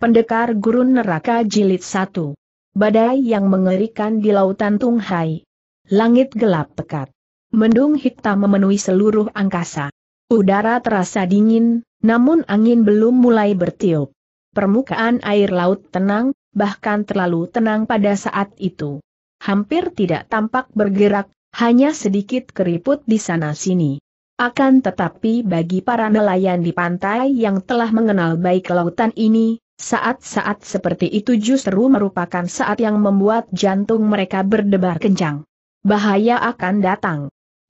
Pendekar Gurun Neraka Jilid 1 Badai yang mengerikan di lautan Tunghai. Langit gelap pekat. Mendung hitam memenuhi seluruh angkasa. Udara terasa dingin, namun angin belum mulai bertiup. Permukaan air laut tenang, bahkan terlalu tenang pada saat itu. Hampir tidak tampak bergerak, hanya sedikit keriput di sana-sini. Akan tetapi bagi para nelayan di pantai yang telah mengenal baik lautan ini, saat-saat seperti itu justru merupakan saat yang membuat jantung mereka berdebar kencang. Bahaya akan datang.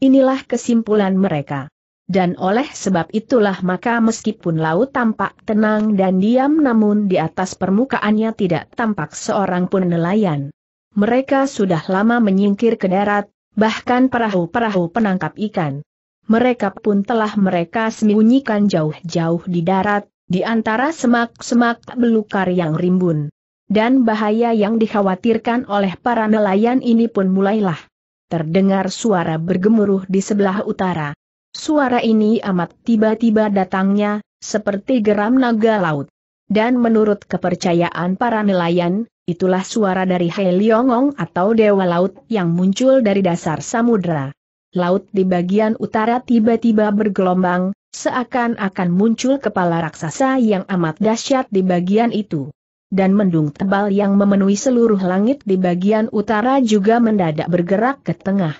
Inilah kesimpulan mereka. Dan oleh sebab itulah maka meskipun laut tampak tenang dan diam namun di atas permukaannya tidak tampak seorang pun nelayan. Mereka sudah lama menyingkir ke darat, bahkan perahu-perahu penangkap ikan. Mereka pun telah mereka sembunyikan jauh-jauh di darat, di antara semak-semak belukar yang rimbun. Dan bahaya yang dikhawatirkan oleh para nelayan ini pun mulailah. Terdengar suara bergemuruh di sebelah utara. Suara ini amat tiba-tiba datangnya, seperti geram naga laut. Dan menurut kepercayaan para nelayan, itulah suara dari Heliongong atau Dewa Laut yang muncul dari dasar samudera. Laut di bagian utara tiba-tiba bergelombang, Seakan-akan muncul kepala raksasa yang amat dahsyat di bagian itu. Dan mendung tebal yang memenuhi seluruh langit di bagian utara juga mendadak bergerak ke tengah.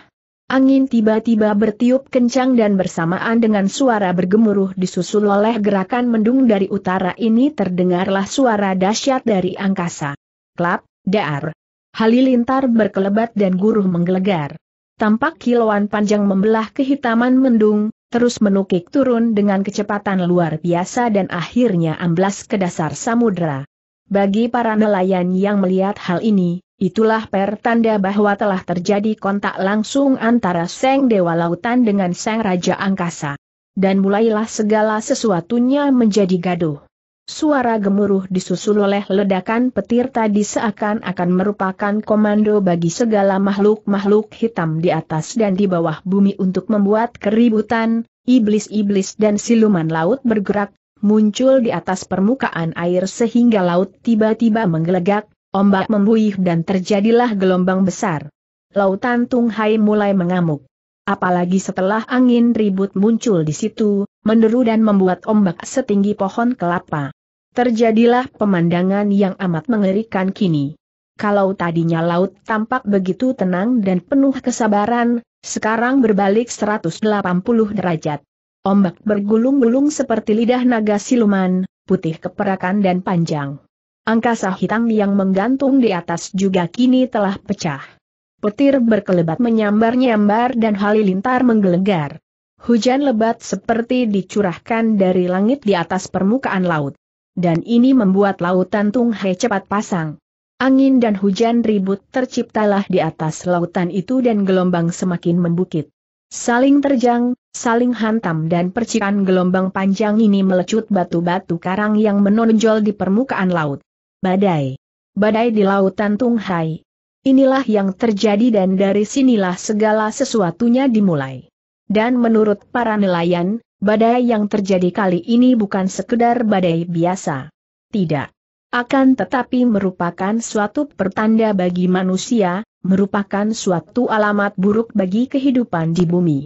Angin tiba-tiba bertiup kencang dan bersamaan dengan suara bergemuruh disusul oleh gerakan mendung dari utara ini terdengarlah suara dahsyat dari angkasa. Klap, dar. Halilintar berkelebat dan guruh menggelegar. Tampak kilauan panjang membelah kehitaman mendung, terus menukik turun dengan kecepatan luar biasa dan akhirnya amblas ke dasar samudera. Bagi para nelayan yang melihat hal ini, itulah pertanda bahwa telah terjadi kontak langsung antara Seng Dewa Lautan dengan Seng Raja Angkasa. Dan mulailah segala sesuatunya menjadi gaduh. Suara gemuruh disusul oleh ledakan petir tadi seakan-akan merupakan komando bagi segala makhluk-makhluk hitam di atas dan di bawah bumi untuk membuat keributan, iblis-iblis dan siluman laut bergerak, muncul di atas permukaan air sehingga laut tiba-tiba menggelegak, ombak membuih dan terjadilah gelombang besar. Lautan Tunghai mulai mengamuk. Apalagi setelah angin ribut muncul di situ, menderu dan membuat ombak setinggi pohon kelapa. Terjadilah pemandangan yang amat mengerikan kini. Kalau tadinya laut tampak begitu tenang dan penuh kesabaran, sekarang berbalik 180 derajat. Ombak bergulung-gulung seperti lidah naga siluman, putih keperakan dan panjang. Angkasa hitam yang menggantung di atas juga kini telah pecah. Petir berkelebat menyambar-nyambar dan halilintar menggelegar. Hujan lebat seperti dicurahkan dari langit di atas permukaan laut dan ini membuat lautan He cepat pasang. Angin dan hujan ribut terciptalah di atas lautan itu dan gelombang semakin membukit. Saling terjang, saling hantam dan percikan gelombang panjang ini melecut batu-batu karang yang menonjol di permukaan laut. Badai. Badai di lautan Hai. Inilah yang terjadi dan dari sinilah segala sesuatunya dimulai. Dan menurut para nelayan, Badai yang terjadi kali ini bukan sekedar badai biasa. Tidak. Akan tetapi merupakan suatu pertanda bagi manusia, merupakan suatu alamat buruk bagi kehidupan di bumi.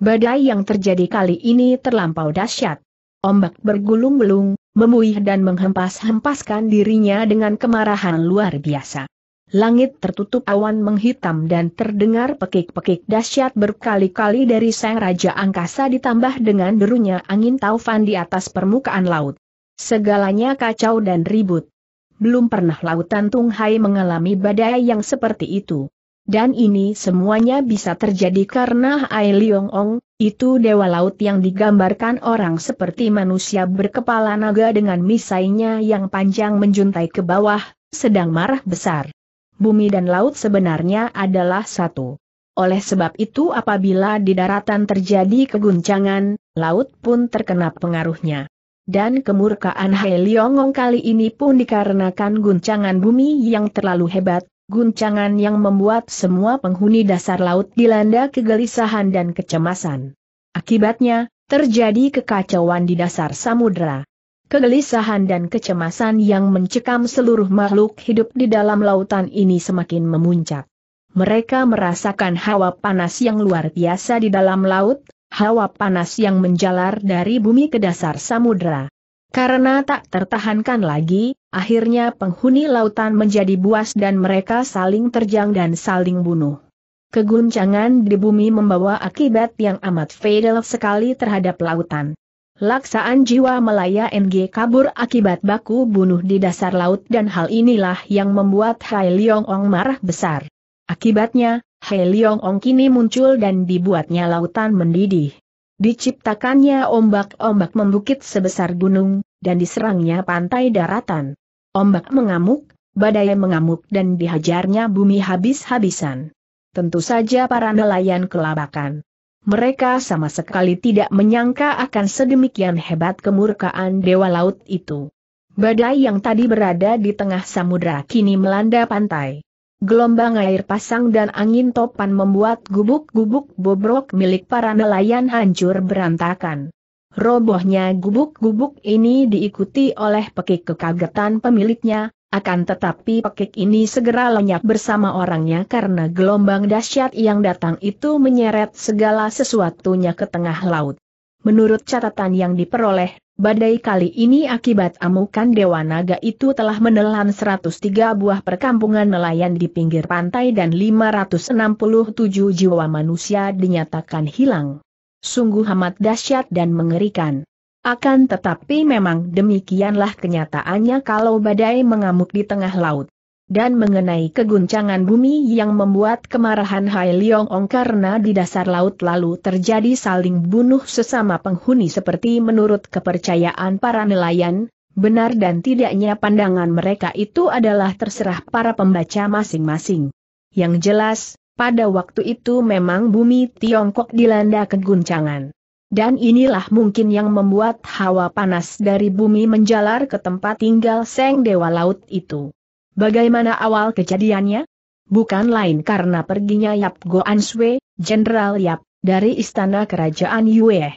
Badai yang terjadi kali ini terlampau dahsyat. Ombak bergulung-gulung, memuih dan menghempas-hempaskan dirinya dengan kemarahan luar biasa. Langit tertutup awan menghitam dan terdengar pekik-pekik dahsyat berkali-kali dari sang raja angkasa ditambah dengan derunya angin taufan di atas permukaan laut. Segalanya kacau dan ribut. Belum pernah lautan Tunghai mengalami badai yang seperti itu. Dan ini semuanya bisa terjadi karena Ai Liong Ong, itu dewa laut yang digambarkan orang seperti manusia berkepala naga dengan misainya yang panjang menjuntai ke bawah, sedang marah besar bumi dan laut sebenarnya adalah satu. Oleh sebab itu apabila di daratan terjadi keguncangan, laut pun terkena pengaruhnya. Dan kemurkaan Liongong kali ini pun dikarenakan guncangan bumi yang terlalu hebat, guncangan yang membuat semua penghuni dasar laut dilanda kegelisahan dan kecemasan. Akibatnya, terjadi kekacauan di dasar samudera. Kegelisahan dan kecemasan yang mencekam seluruh makhluk hidup di dalam lautan ini semakin memuncak. Mereka merasakan hawa panas yang luar biasa di dalam laut, hawa panas yang menjalar dari bumi ke dasar samudera. Karena tak tertahankan lagi, akhirnya penghuni lautan menjadi buas dan mereka saling terjang dan saling bunuh. Keguncangan di bumi membawa akibat yang amat fatal sekali terhadap lautan. Laksaan jiwa Melaya NG kabur akibat baku bunuh di dasar laut dan hal inilah yang membuat Hai Leong Ong marah besar. Akibatnya, Hai Leong Ong kini muncul dan dibuatnya lautan mendidih. Diciptakannya ombak-ombak membukit sebesar gunung, dan diserangnya pantai daratan. Ombak mengamuk, badai mengamuk dan dihajarnya bumi habis-habisan. Tentu saja para nelayan kelabakan. Mereka sama sekali tidak menyangka akan sedemikian hebat kemurkaan Dewa Laut itu. Badai yang tadi berada di tengah samudra kini melanda pantai. Gelombang air pasang dan angin topan membuat gubuk-gubuk bobrok milik para nelayan hancur berantakan. Robohnya gubuk-gubuk ini diikuti oleh pekik kekagetan pemiliknya, akan tetapi pekik ini segera lenyap bersama orangnya karena gelombang dahsyat yang datang itu menyeret segala sesuatunya ke tengah laut. Menurut catatan yang diperoleh, badai kali ini akibat amukan Dewa Naga itu telah menelan 103 buah perkampungan nelayan di pinggir pantai dan 567 jiwa manusia dinyatakan hilang. Sungguh amat dahsyat dan mengerikan. Akan tetapi memang demikianlah kenyataannya kalau badai mengamuk di tengah laut. Dan mengenai keguncangan bumi yang membuat kemarahan Hai Leong Ong karena di dasar laut lalu terjadi saling bunuh sesama penghuni seperti menurut kepercayaan para nelayan, benar dan tidaknya pandangan mereka itu adalah terserah para pembaca masing-masing. Yang jelas, pada waktu itu memang bumi Tiongkok dilanda keguncangan. Dan inilah mungkin yang membuat hawa panas dari bumi menjalar ke tempat tinggal Seng Dewa Laut itu. Bagaimana awal kejadiannya? Bukan lain karena perginya Yap Goan Answe, Jenderal Yap, dari istana kerajaan Yue.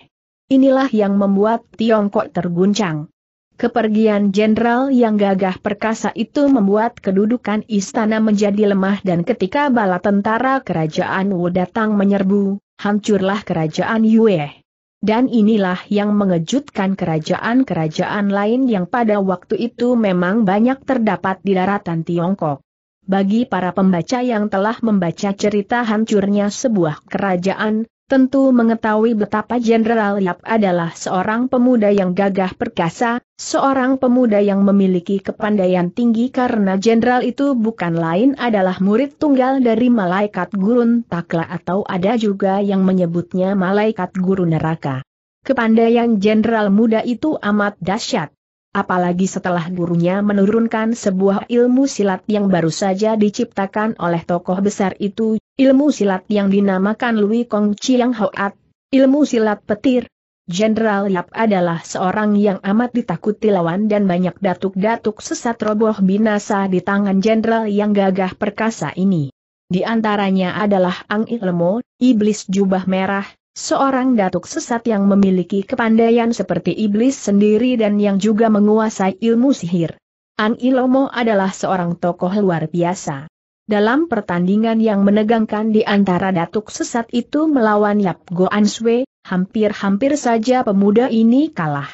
Inilah yang membuat Tiongkok terguncang. Kepergian jenderal yang gagah perkasa itu membuat kedudukan istana menjadi lemah dan ketika bala tentara kerajaan Wu datang menyerbu, hancurlah kerajaan Yue. Dan inilah yang mengejutkan kerajaan-kerajaan lain yang pada waktu itu memang banyak terdapat di daratan Tiongkok. Bagi para pembaca yang telah membaca cerita hancurnya sebuah kerajaan, tentu mengetahui betapa Jenderal Yap adalah seorang pemuda yang gagah perkasa, seorang pemuda yang memiliki kepandaian tinggi karena jenderal itu bukan lain adalah murid tunggal dari malaikat gurun takla atau ada juga yang menyebutnya malaikat guru neraka. Kepandaian jenderal muda itu amat dahsyat. Apalagi setelah gurunya menurunkan sebuah ilmu silat yang baru saja diciptakan oleh tokoh besar itu, ilmu silat yang dinamakan Lui Kong Chiang Hoat, ilmu silat petir. Jenderal Yap adalah seorang yang amat ditakuti lawan dan banyak datuk-datuk sesat roboh binasa di tangan jenderal yang gagah perkasa ini. Di antaranya adalah Ang Ilmo, iblis jubah merah, seorang datuk sesat yang memiliki kepandaian seperti iblis sendiri dan yang juga menguasai ilmu sihir. Ang Ilmo adalah seorang tokoh luar biasa. Dalam pertandingan yang menegangkan di antara datuk sesat itu melawan Yap Goan Answe, hampir-hampir saja pemuda ini kalah.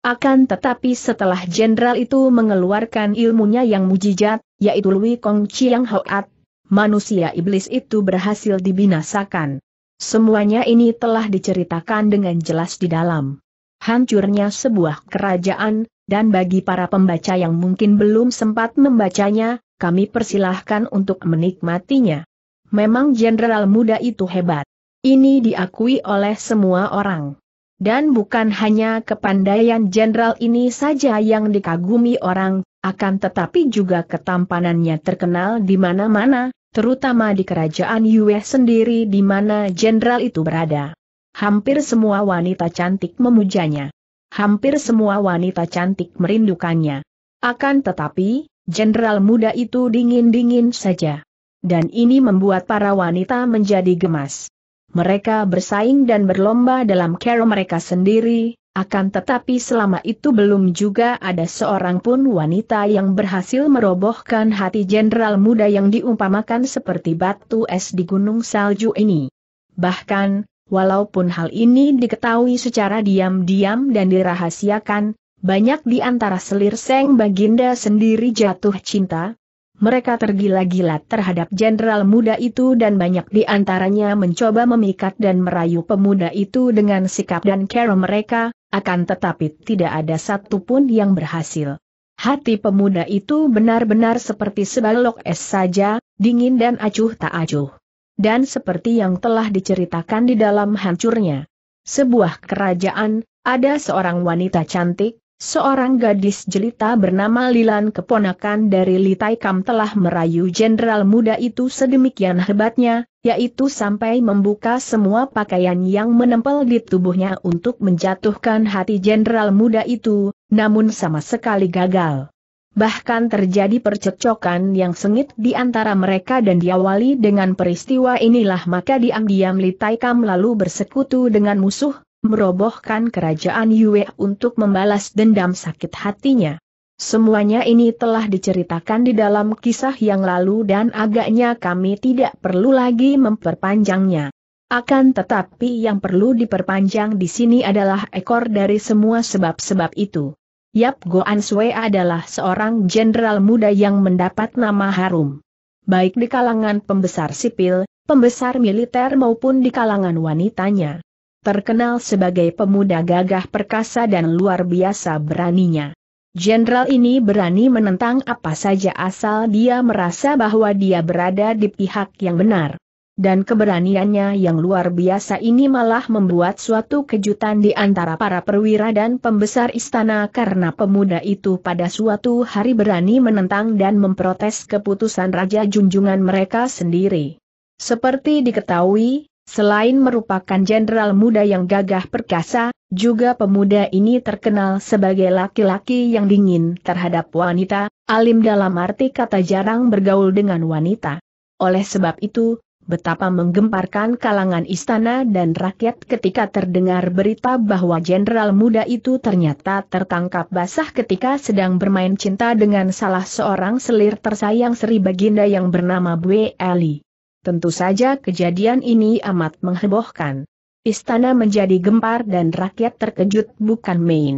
Akan tetapi setelah jenderal itu mengeluarkan ilmunya yang mujizat, yaitu Lui Kong Chiang Hoat, manusia iblis itu berhasil dibinasakan. Semuanya ini telah diceritakan dengan jelas di dalam hancurnya sebuah kerajaan, dan bagi para pembaca yang mungkin belum sempat membacanya, kami persilahkan untuk menikmatinya. Memang jenderal muda itu hebat. Ini diakui oleh semua orang. Dan bukan hanya kepandaian jenderal ini saja yang dikagumi orang, akan tetapi juga ketampanannya terkenal di mana-mana, terutama di kerajaan US sendiri di mana jenderal itu berada. Hampir semua wanita cantik memujanya. Hampir semua wanita cantik merindukannya. Akan tetapi, jenderal muda itu dingin-dingin saja. Dan ini membuat para wanita menjadi gemas. Mereka bersaing dan berlomba dalam care mereka sendiri, akan tetapi selama itu belum juga ada seorang pun wanita yang berhasil merobohkan hati jenderal muda yang diumpamakan seperti batu es di gunung salju ini. Bahkan, Walaupun hal ini diketahui secara diam-diam dan dirahasiakan, banyak di antara selir Seng Baginda sendiri jatuh cinta. Mereka tergila-gila terhadap jenderal muda itu dan banyak di antaranya mencoba memikat dan merayu pemuda itu dengan sikap dan cara mereka, akan tetapi tidak ada satupun yang berhasil. Hati pemuda itu benar-benar seperti sebalok es saja, dingin dan acuh tak acuh. Dan seperti yang telah diceritakan di dalam hancurnya sebuah kerajaan, ada seorang wanita cantik, Seorang gadis jelita bernama Lilan keponakan dari Litai Kam telah merayu jenderal muda itu sedemikian hebatnya, yaitu sampai membuka semua pakaian yang menempel di tubuhnya untuk menjatuhkan hati jenderal muda itu, namun sama sekali gagal. Bahkan terjadi percecokan yang sengit di antara mereka dan diawali dengan peristiwa inilah maka diam-diam Litai Kam lalu bersekutu dengan musuh, merobohkan kerajaan Yue untuk membalas dendam sakit hatinya. Semuanya ini telah diceritakan di dalam kisah yang lalu dan agaknya kami tidak perlu lagi memperpanjangnya. Akan tetapi yang perlu diperpanjang di sini adalah ekor dari semua sebab-sebab itu. Yap Goan Sue adalah seorang jenderal muda yang mendapat nama harum. Baik di kalangan pembesar sipil, pembesar militer maupun di kalangan wanitanya terkenal sebagai pemuda gagah perkasa dan luar biasa beraninya. Jenderal ini berani menentang apa saja asal dia merasa bahwa dia berada di pihak yang benar. Dan keberaniannya yang luar biasa ini malah membuat suatu kejutan di antara para perwira dan pembesar istana karena pemuda itu pada suatu hari berani menentang dan memprotes keputusan Raja Junjungan mereka sendiri. Seperti diketahui, Selain merupakan jenderal muda yang gagah perkasa, juga pemuda ini terkenal sebagai laki-laki yang dingin terhadap wanita, alim dalam arti kata jarang bergaul dengan wanita. Oleh sebab itu, betapa menggemparkan kalangan istana dan rakyat ketika terdengar berita bahwa jenderal muda itu ternyata tertangkap basah ketika sedang bermain cinta dengan salah seorang selir tersayang Sri Baginda yang bernama Bue Ali. Tentu saja kejadian ini amat menghebohkan. Istana menjadi gempar dan rakyat terkejut bukan main.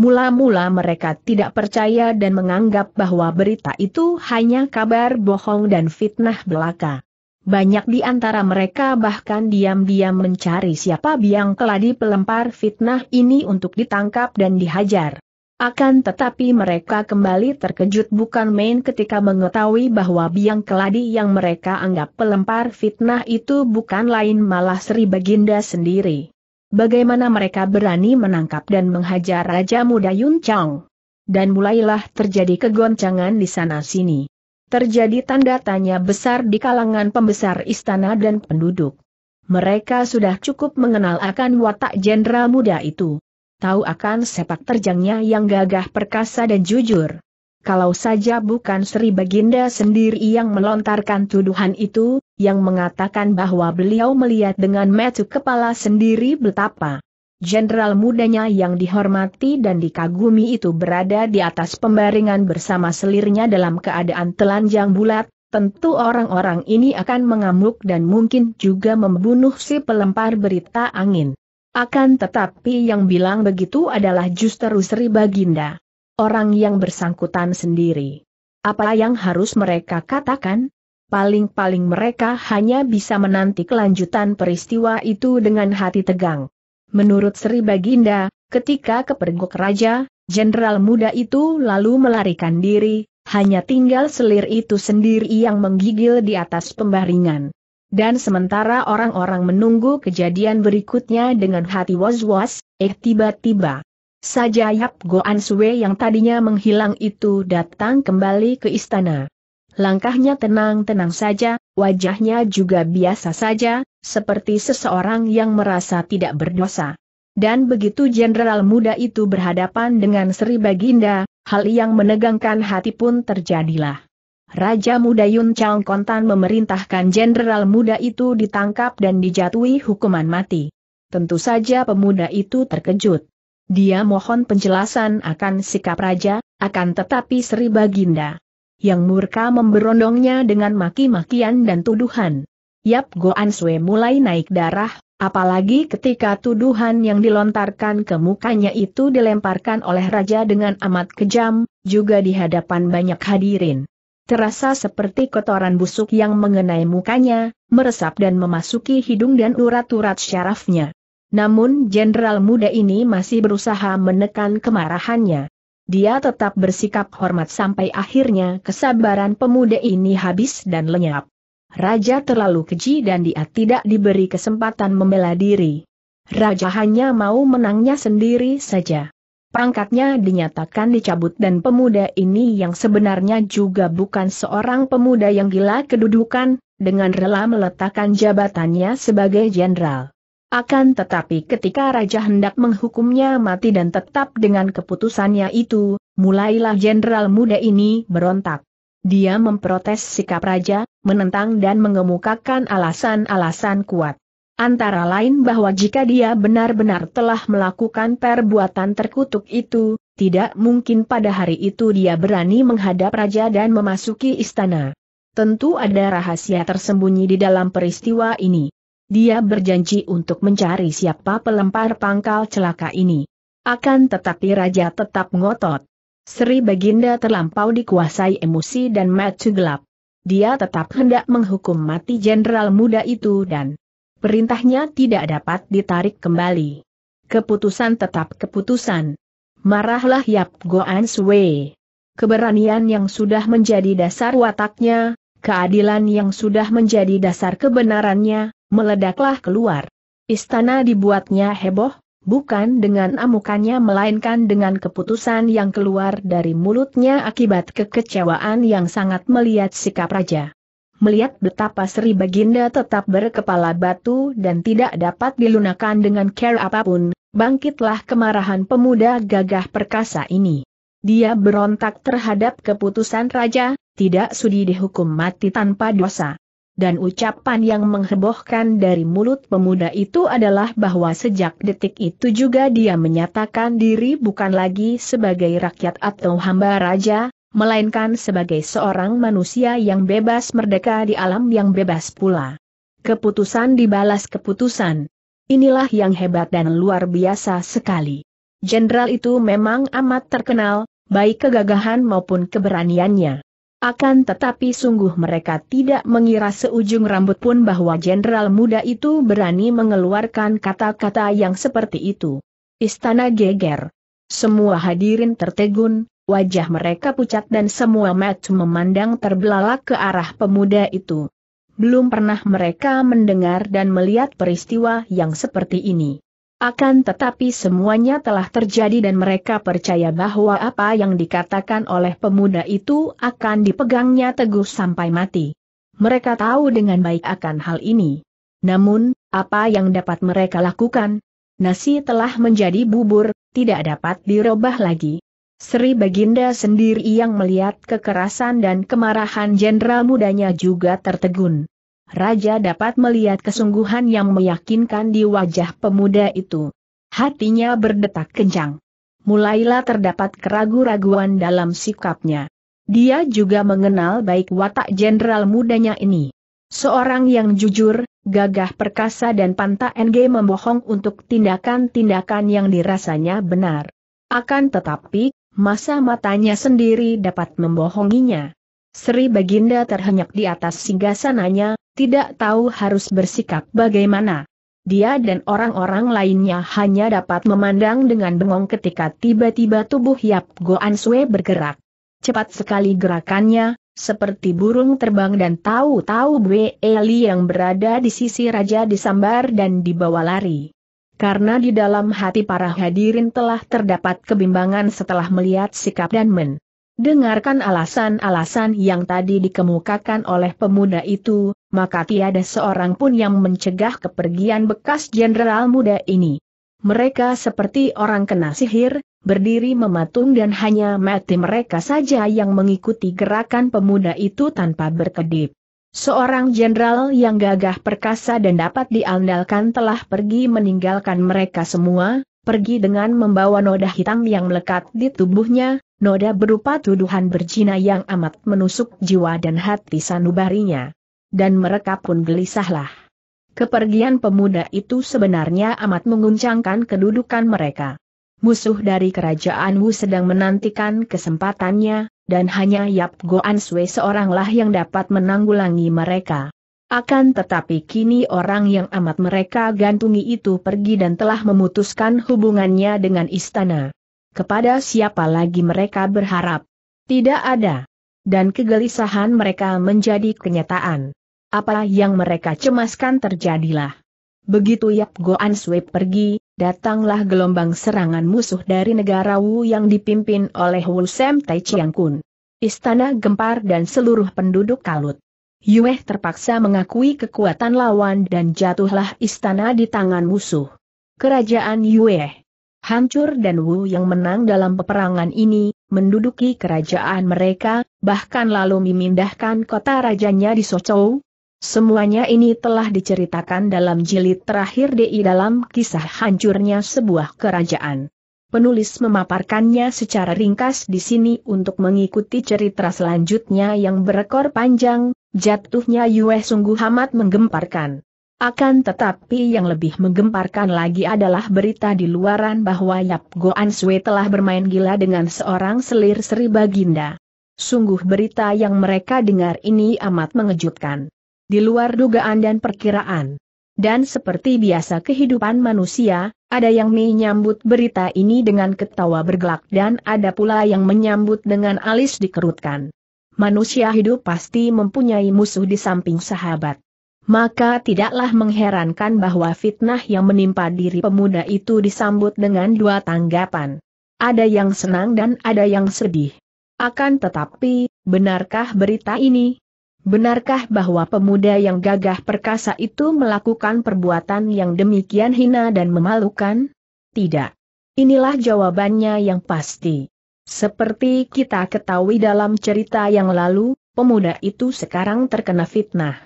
Mula-mula mereka tidak percaya dan menganggap bahwa berita itu hanya kabar bohong dan fitnah belaka. Banyak di antara mereka bahkan diam-diam mencari siapa biang keladi pelempar fitnah ini untuk ditangkap dan dihajar. Akan tetapi mereka kembali terkejut bukan main ketika mengetahui bahwa biang keladi yang mereka anggap pelempar fitnah itu bukan lain malah Sri Baginda sendiri. Bagaimana mereka berani menangkap dan menghajar Raja Muda Yun Chang? Dan mulailah terjadi kegoncangan di sana-sini. Terjadi tanda tanya besar di kalangan pembesar istana dan penduduk. Mereka sudah cukup mengenal akan watak jenderal muda itu tahu akan sepak terjangnya yang gagah perkasa dan jujur. Kalau saja bukan Sri Baginda sendiri yang melontarkan tuduhan itu, yang mengatakan bahwa beliau melihat dengan metu kepala sendiri betapa jenderal mudanya yang dihormati dan dikagumi itu berada di atas pembaringan bersama selirnya dalam keadaan telanjang bulat, tentu orang-orang ini akan mengamuk dan mungkin juga membunuh si pelempar berita angin. Akan tetapi yang bilang begitu adalah justru Sri Baginda. Orang yang bersangkutan sendiri. Apa yang harus mereka katakan? Paling-paling mereka hanya bisa menanti kelanjutan peristiwa itu dengan hati tegang. Menurut Sri Baginda, ketika kepergok raja, jenderal muda itu lalu melarikan diri, hanya tinggal selir itu sendiri yang menggigil di atas pembaringan. Dan sementara orang-orang menunggu kejadian berikutnya dengan hati was-was, eh tiba-tiba. Saja Yap Goan Sue yang tadinya menghilang itu datang kembali ke istana. Langkahnya tenang-tenang saja, wajahnya juga biasa saja, seperti seseorang yang merasa tidak berdosa. Dan begitu jenderal muda itu berhadapan dengan Sri Baginda, hal yang menegangkan hati pun terjadilah. Raja muda Yun Chang Kontan memerintahkan jenderal muda itu ditangkap dan dijatuhi hukuman mati. Tentu saja pemuda itu terkejut. Dia mohon penjelasan akan sikap raja, akan tetapi Sri Baginda. Yang murka memberondongnya dengan maki-makian dan tuduhan. Yap Goan Sui mulai naik darah, apalagi ketika tuduhan yang dilontarkan ke mukanya itu dilemparkan oleh raja dengan amat kejam, juga di hadapan banyak hadirin terasa seperti kotoran busuk yang mengenai mukanya, meresap dan memasuki hidung dan urat-urat syarafnya. Namun jenderal muda ini masih berusaha menekan kemarahannya. Dia tetap bersikap hormat sampai akhirnya kesabaran pemuda ini habis dan lenyap. Raja terlalu keji dan dia tidak diberi kesempatan membela diri. Raja hanya mau menangnya sendiri saja. Pangkatnya dinyatakan dicabut dan pemuda ini yang sebenarnya juga bukan seorang pemuda yang gila kedudukan, dengan rela meletakkan jabatannya sebagai jenderal. Akan tetapi ketika raja hendak menghukumnya mati dan tetap dengan keputusannya itu, mulailah jenderal muda ini berontak. Dia memprotes sikap raja, menentang dan mengemukakan alasan-alasan kuat. Antara lain bahwa jika dia benar-benar telah melakukan perbuatan terkutuk itu, tidak mungkin pada hari itu dia berani menghadap raja dan memasuki istana. Tentu ada rahasia tersembunyi di dalam peristiwa ini. Dia berjanji untuk mencari siapa pelempar pangkal celaka ini. Akan tetapi raja tetap ngotot. Sri Baginda terlampau dikuasai emosi dan mata gelap. Dia tetap hendak menghukum mati jenderal muda itu dan Perintahnya tidak dapat ditarik kembali. Keputusan tetap keputusan. Marahlah Yap Goan Sui. Keberanian yang sudah menjadi dasar wataknya, keadilan yang sudah menjadi dasar kebenarannya, meledaklah keluar. Istana dibuatnya heboh, bukan dengan amukannya melainkan dengan keputusan yang keluar dari mulutnya akibat kekecewaan yang sangat melihat sikap raja melihat betapa Sri Baginda tetap berkepala batu dan tidak dapat dilunakan dengan care apapun, bangkitlah kemarahan pemuda gagah perkasa ini. Dia berontak terhadap keputusan raja, tidak sudi dihukum mati tanpa dosa. Dan ucapan yang menghebohkan dari mulut pemuda itu adalah bahwa sejak detik itu juga dia menyatakan diri bukan lagi sebagai rakyat atau hamba raja, melainkan sebagai seorang manusia yang bebas merdeka di alam yang bebas pula. Keputusan dibalas keputusan. Inilah yang hebat dan luar biasa sekali. Jenderal itu memang amat terkenal, baik kegagahan maupun keberaniannya. Akan tetapi sungguh mereka tidak mengira seujung rambut pun bahwa jenderal muda itu berani mengeluarkan kata-kata yang seperti itu. Istana geger. Semua hadirin tertegun, Wajah mereka pucat dan semua mata memandang terbelalak ke arah pemuda itu. Belum pernah mereka mendengar dan melihat peristiwa yang seperti ini. Akan tetapi semuanya telah terjadi dan mereka percaya bahwa apa yang dikatakan oleh pemuda itu akan dipegangnya teguh sampai mati. Mereka tahu dengan baik akan hal ini. Namun, apa yang dapat mereka lakukan? Nasi telah menjadi bubur, tidak dapat dirobah lagi. Sri Baginda sendiri yang melihat kekerasan dan kemarahan jenderal mudanya juga tertegun. Raja dapat melihat kesungguhan yang meyakinkan di wajah pemuda itu. Hatinya berdetak kencang. Mulailah terdapat keraguan-raguan dalam sikapnya. Dia juga mengenal baik watak jenderal mudanya ini. Seorang yang jujur, gagah perkasa dan pantang NG membohong untuk tindakan-tindakan yang dirasanya benar. Akan tetapi, masa matanya sendiri dapat membohonginya. Sri Baginda terhenyak di atas singgasananya, tidak tahu harus bersikap bagaimana. Dia dan orang-orang lainnya hanya dapat memandang dengan bengong ketika tiba-tiba tubuh Yap Goan Sue bergerak. Cepat sekali gerakannya, seperti burung terbang dan tahu-tahu Bwe Eli yang berada di sisi raja disambar dan dibawa lari. Karena di dalam hati para hadirin telah terdapat kebimbangan setelah melihat sikap dan men. Dengarkan alasan-alasan yang tadi dikemukakan oleh pemuda itu, maka tiada seorang pun yang mencegah kepergian bekas jenderal muda ini. Mereka seperti orang kena sihir, berdiri mematung dan hanya mati mereka saja yang mengikuti gerakan pemuda itu tanpa berkedip. Seorang jenderal yang gagah perkasa dan dapat diandalkan telah pergi meninggalkan mereka semua, pergi dengan membawa noda hitam yang melekat di tubuhnya, noda berupa tuduhan berjina yang amat menusuk jiwa dan hati sanubarinya. Dan mereka pun gelisahlah. Kepergian pemuda itu sebenarnya amat menguncangkan kedudukan mereka. Musuh dari kerajaan Wu sedang menantikan kesempatannya, dan hanya Yap Goan Sue seoranglah yang dapat menanggulangi mereka. Akan tetapi kini orang yang amat mereka gantungi itu pergi dan telah memutuskan hubungannya dengan istana. Kepada siapa lagi mereka berharap? Tidak ada. Dan kegelisahan mereka menjadi kenyataan. Apa yang mereka cemaskan terjadilah. Begitu Yap Goan Sui pergi, datanglah gelombang serangan musuh dari negara Wu yang dipimpin oleh Wu Sem Tai Chiang Kun. Istana gempar dan seluruh penduduk kalut. Yueh terpaksa mengakui kekuatan lawan dan jatuhlah istana di tangan musuh. Kerajaan Yueh hancur dan Wu yang menang dalam peperangan ini, menduduki kerajaan mereka, bahkan lalu memindahkan kota rajanya di Sochou, Semuanya ini telah diceritakan dalam jilid terakhir DI dalam kisah hancurnya sebuah kerajaan. Penulis memaparkannya secara ringkas di sini untuk mengikuti cerita selanjutnya yang berekor panjang, jatuhnya Yue sungguh amat menggemparkan. Akan tetapi yang lebih menggemparkan lagi adalah berita di luaran bahwa Yap Goan Sui telah bermain gila dengan seorang selir Sri Baginda. Sungguh berita yang mereka dengar ini amat mengejutkan di luar dugaan dan perkiraan. Dan seperti biasa kehidupan manusia, ada yang menyambut berita ini dengan ketawa bergelak dan ada pula yang menyambut dengan alis dikerutkan. Manusia hidup pasti mempunyai musuh di samping sahabat. Maka tidaklah mengherankan bahwa fitnah yang menimpa diri pemuda itu disambut dengan dua tanggapan. Ada yang senang dan ada yang sedih. Akan tetapi, benarkah berita ini? Benarkah bahwa pemuda yang gagah perkasa itu melakukan perbuatan yang demikian hina dan memalukan? Tidak. Inilah jawabannya yang pasti. Seperti kita ketahui dalam cerita yang lalu, pemuda itu sekarang terkena fitnah.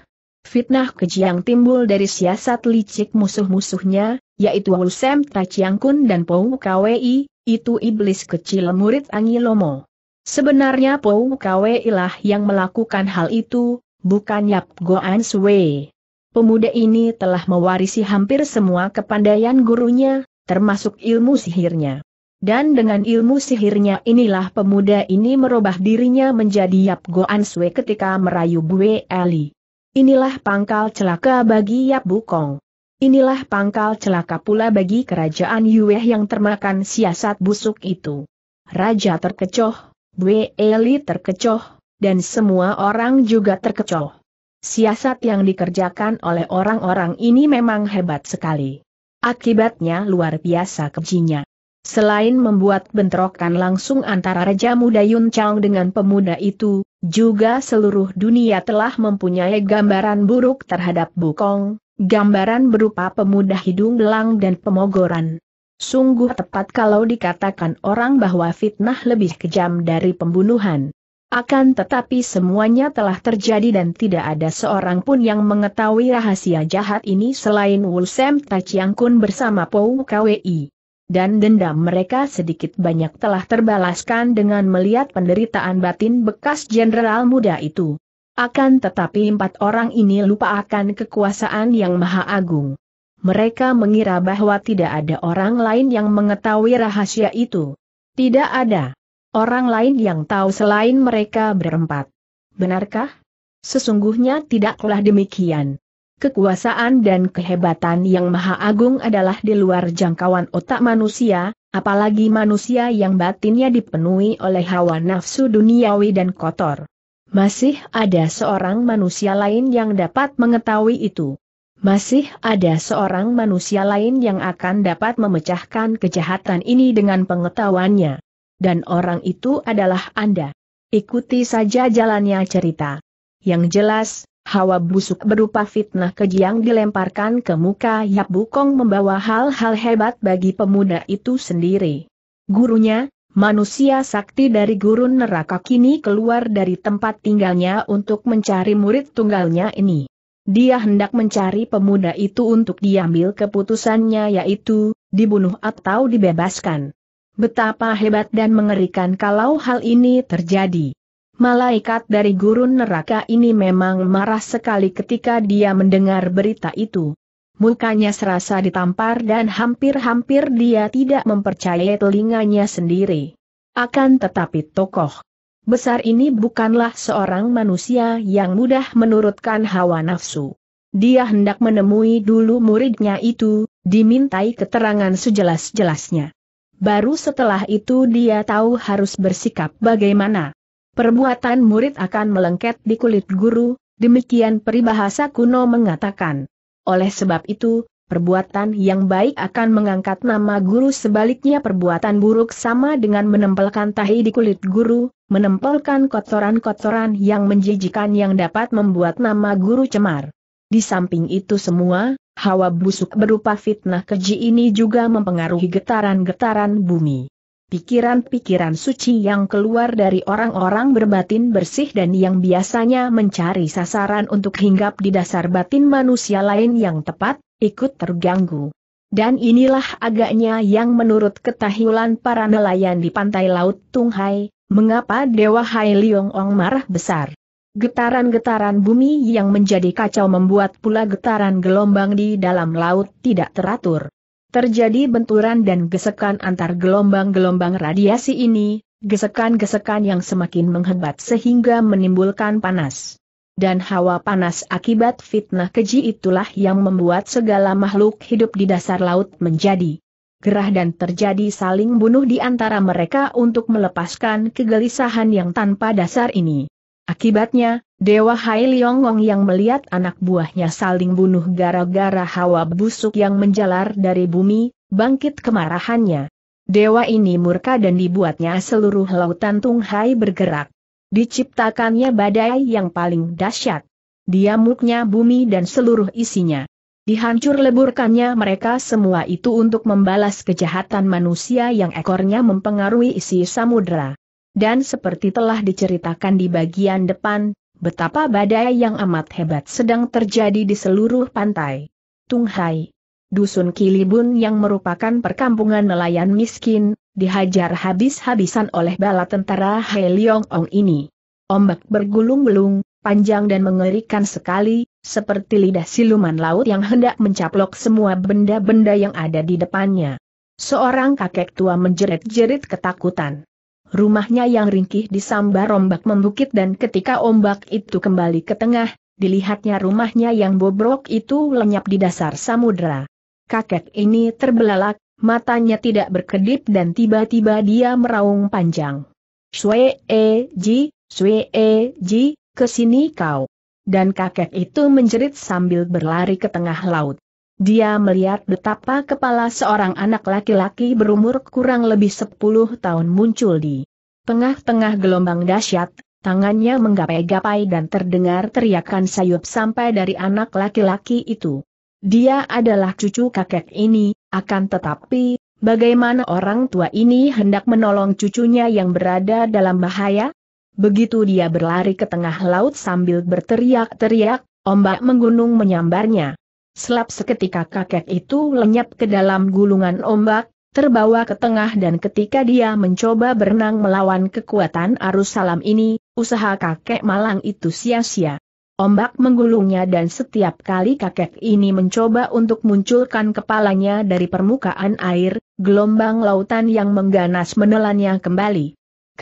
Fitnah keji yang timbul dari siasat licik musuh-musuhnya, yaitu Wulsem Tachiangkun dan Pou Kwi, itu iblis kecil murid Angilomo. Sebenarnya Pou Kwe Ilah yang melakukan hal itu, bukan Yap Goan Sui. Pemuda ini telah mewarisi hampir semua kepandaian gurunya, termasuk ilmu sihirnya. Dan dengan ilmu sihirnya inilah pemuda ini merubah dirinya menjadi Yap Goan Swe ketika merayu Bue Eli. Inilah pangkal celaka bagi Yap Bukong. Inilah pangkal celaka pula bagi kerajaan Yueh yang termakan siasat busuk itu. Raja terkecoh, Bwe Eli terkecoh, dan semua orang juga terkecoh. Siasat yang dikerjakan oleh orang-orang ini memang hebat sekali. Akibatnya luar biasa kejinya. Selain membuat bentrokan langsung antara Raja Muda Yun Chang dengan pemuda itu, juga seluruh dunia telah mempunyai gambaran buruk terhadap Bukong, gambaran berupa pemuda hidung belang dan pemogoran. Sungguh tepat kalau dikatakan orang bahwa fitnah lebih kejam dari pembunuhan. Akan tetapi semuanya telah terjadi dan tidak ada seorang pun yang mengetahui rahasia jahat ini selain Wulsem Tachiang bersama Pou Kwi. Dan dendam mereka sedikit banyak telah terbalaskan dengan melihat penderitaan batin bekas jenderal muda itu. Akan tetapi empat orang ini lupa akan kekuasaan yang maha agung mereka mengira bahwa tidak ada orang lain yang mengetahui rahasia itu. Tidak ada orang lain yang tahu selain mereka berempat. Benarkah? Sesungguhnya tidaklah demikian. Kekuasaan dan kehebatan yang maha agung adalah di luar jangkauan otak manusia, apalagi manusia yang batinnya dipenuhi oleh hawa nafsu duniawi dan kotor. Masih ada seorang manusia lain yang dapat mengetahui itu. Masih ada seorang manusia lain yang akan dapat memecahkan kejahatan ini dengan pengetahuannya. Dan orang itu adalah Anda. Ikuti saja jalannya cerita. Yang jelas, hawa busuk berupa fitnah keji yang dilemparkan ke muka Yap Bukong membawa hal-hal hebat bagi pemuda itu sendiri. Gurunya, manusia sakti dari gurun neraka kini keluar dari tempat tinggalnya untuk mencari murid tunggalnya ini. Dia hendak mencari pemuda itu untuk diambil keputusannya yaitu, dibunuh atau dibebaskan. Betapa hebat dan mengerikan kalau hal ini terjadi. Malaikat dari gurun neraka ini memang marah sekali ketika dia mendengar berita itu. Mukanya serasa ditampar dan hampir-hampir dia tidak mempercayai telinganya sendiri. Akan tetapi tokoh besar ini bukanlah seorang manusia yang mudah menurutkan hawa nafsu. Dia hendak menemui dulu muridnya itu, dimintai keterangan sejelas-jelasnya. Baru setelah itu dia tahu harus bersikap bagaimana. Perbuatan murid akan melengket di kulit guru, demikian peribahasa kuno mengatakan. Oleh sebab itu, perbuatan yang baik akan mengangkat nama guru sebaliknya perbuatan buruk sama dengan menempelkan tahi di kulit guru, menempelkan kotoran-kotoran yang menjijikan yang dapat membuat nama guru cemar. Di samping itu semua, hawa busuk berupa fitnah keji ini juga mempengaruhi getaran-getaran bumi. Pikiran-pikiran suci yang keluar dari orang-orang berbatin bersih dan yang biasanya mencari sasaran untuk hinggap di dasar batin manusia lain yang tepat, ikut terganggu. Dan inilah agaknya yang menurut ketahuilan para nelayan di pantai laut Tunghai, Mengapa Dewa Hai Liong Ong marah besar? Getaran-getaran bumi yang menjadi kacau membuat pula getaran gelombang di dalam laut tidak teratur. Terjadi benturan dan gesekan antar gelombang-gelombang radiasi ini, gesekan-gesekan yang semakin menghebat sehingga menimbulkan panas. Dan hawa panas akibat fitnah keji itulah yang membuat segala makhluk hidup di dasar laut menjadi gerah dan terjadi saling bunuh di antara mereka untuk melepaskan kegelisahan yang tanpa dasar ini. Akibatnya, Dewa Hai Leongong yang melihat anak buahnya saling bunuh gara-gara hawa busuk yang menjalar dari bumi, bangkit kemarahannya. Dewa ini murka dan dibuatnya seluruh lautan tung Hai bergerak. Diciptakannya badai yang paling dahsyat. Dia muknya bumi dan seluruh isinya. Dihancur leburkannya mereka semua itu untuk membalas kejahatan manusia yang ekornya mempengaruhi isi samudera. Dan seperti telah diceritakan di bagian depan, betapa badai yang amat hebat sedang terjadi di seluruh pantai. Tung Hai, dusun Kilibun yang merupakan perkampungan nelayan miskin, dihajar habis-habisan oleh bala tentara He Leong Ong ini. Ombak bergulung-gulung, panjang dan mengerikan sekali, seperti lidah siluman laut yang hendak mencaplok semua benda-benda yang ada di depannya. Seorang kakek tua menjerit-jerit ketakutan. Rumahnya yang ringkih disambar ombak membukit dan ketika ombak itu kembali ke tengah, dilihatnya rumahnya yang bobrok itu lenyap di dasar samudera. Kakek ini terbelalak, matanya tidak berkedip dan tiba-tiba dia meraung panjang. Sue e ji, sue e, ji, ke sini kau. Dan kakek itu menjerit sambil berlari ke tengah laut. Dia melihat betapa kepala seorang anak laki-laki berumur kurang lebih 10 tahun muncul di tengah-tengah gelombang dahsyat, tangannya menggapai-gapai dan terdengar teriakan sayup sampai dari anak laki-laki itu. Dia adalah cucu kakek ini, akan tetapi, bagaimana orang tua ini hendak menolong cucunya yang berada dalam bahaya? Begitu dia berlari ke tengah laut sambil berteriak-teriak, ombak menggunung menyambarnya. Selap seketika kakek itu lenyap ke dalam gulungan ombak, terbawa ke tengah dan ketika dia mencoba berenang melawan kekuatan arus salam ini, usaha kakek malang itu sia-sia. Ombak menggulungnya dan setiap kali kakek ini mencoba untuk munculkan kepalanya dari permukaan air, gelombang lautan yang mengganas menelannya kembali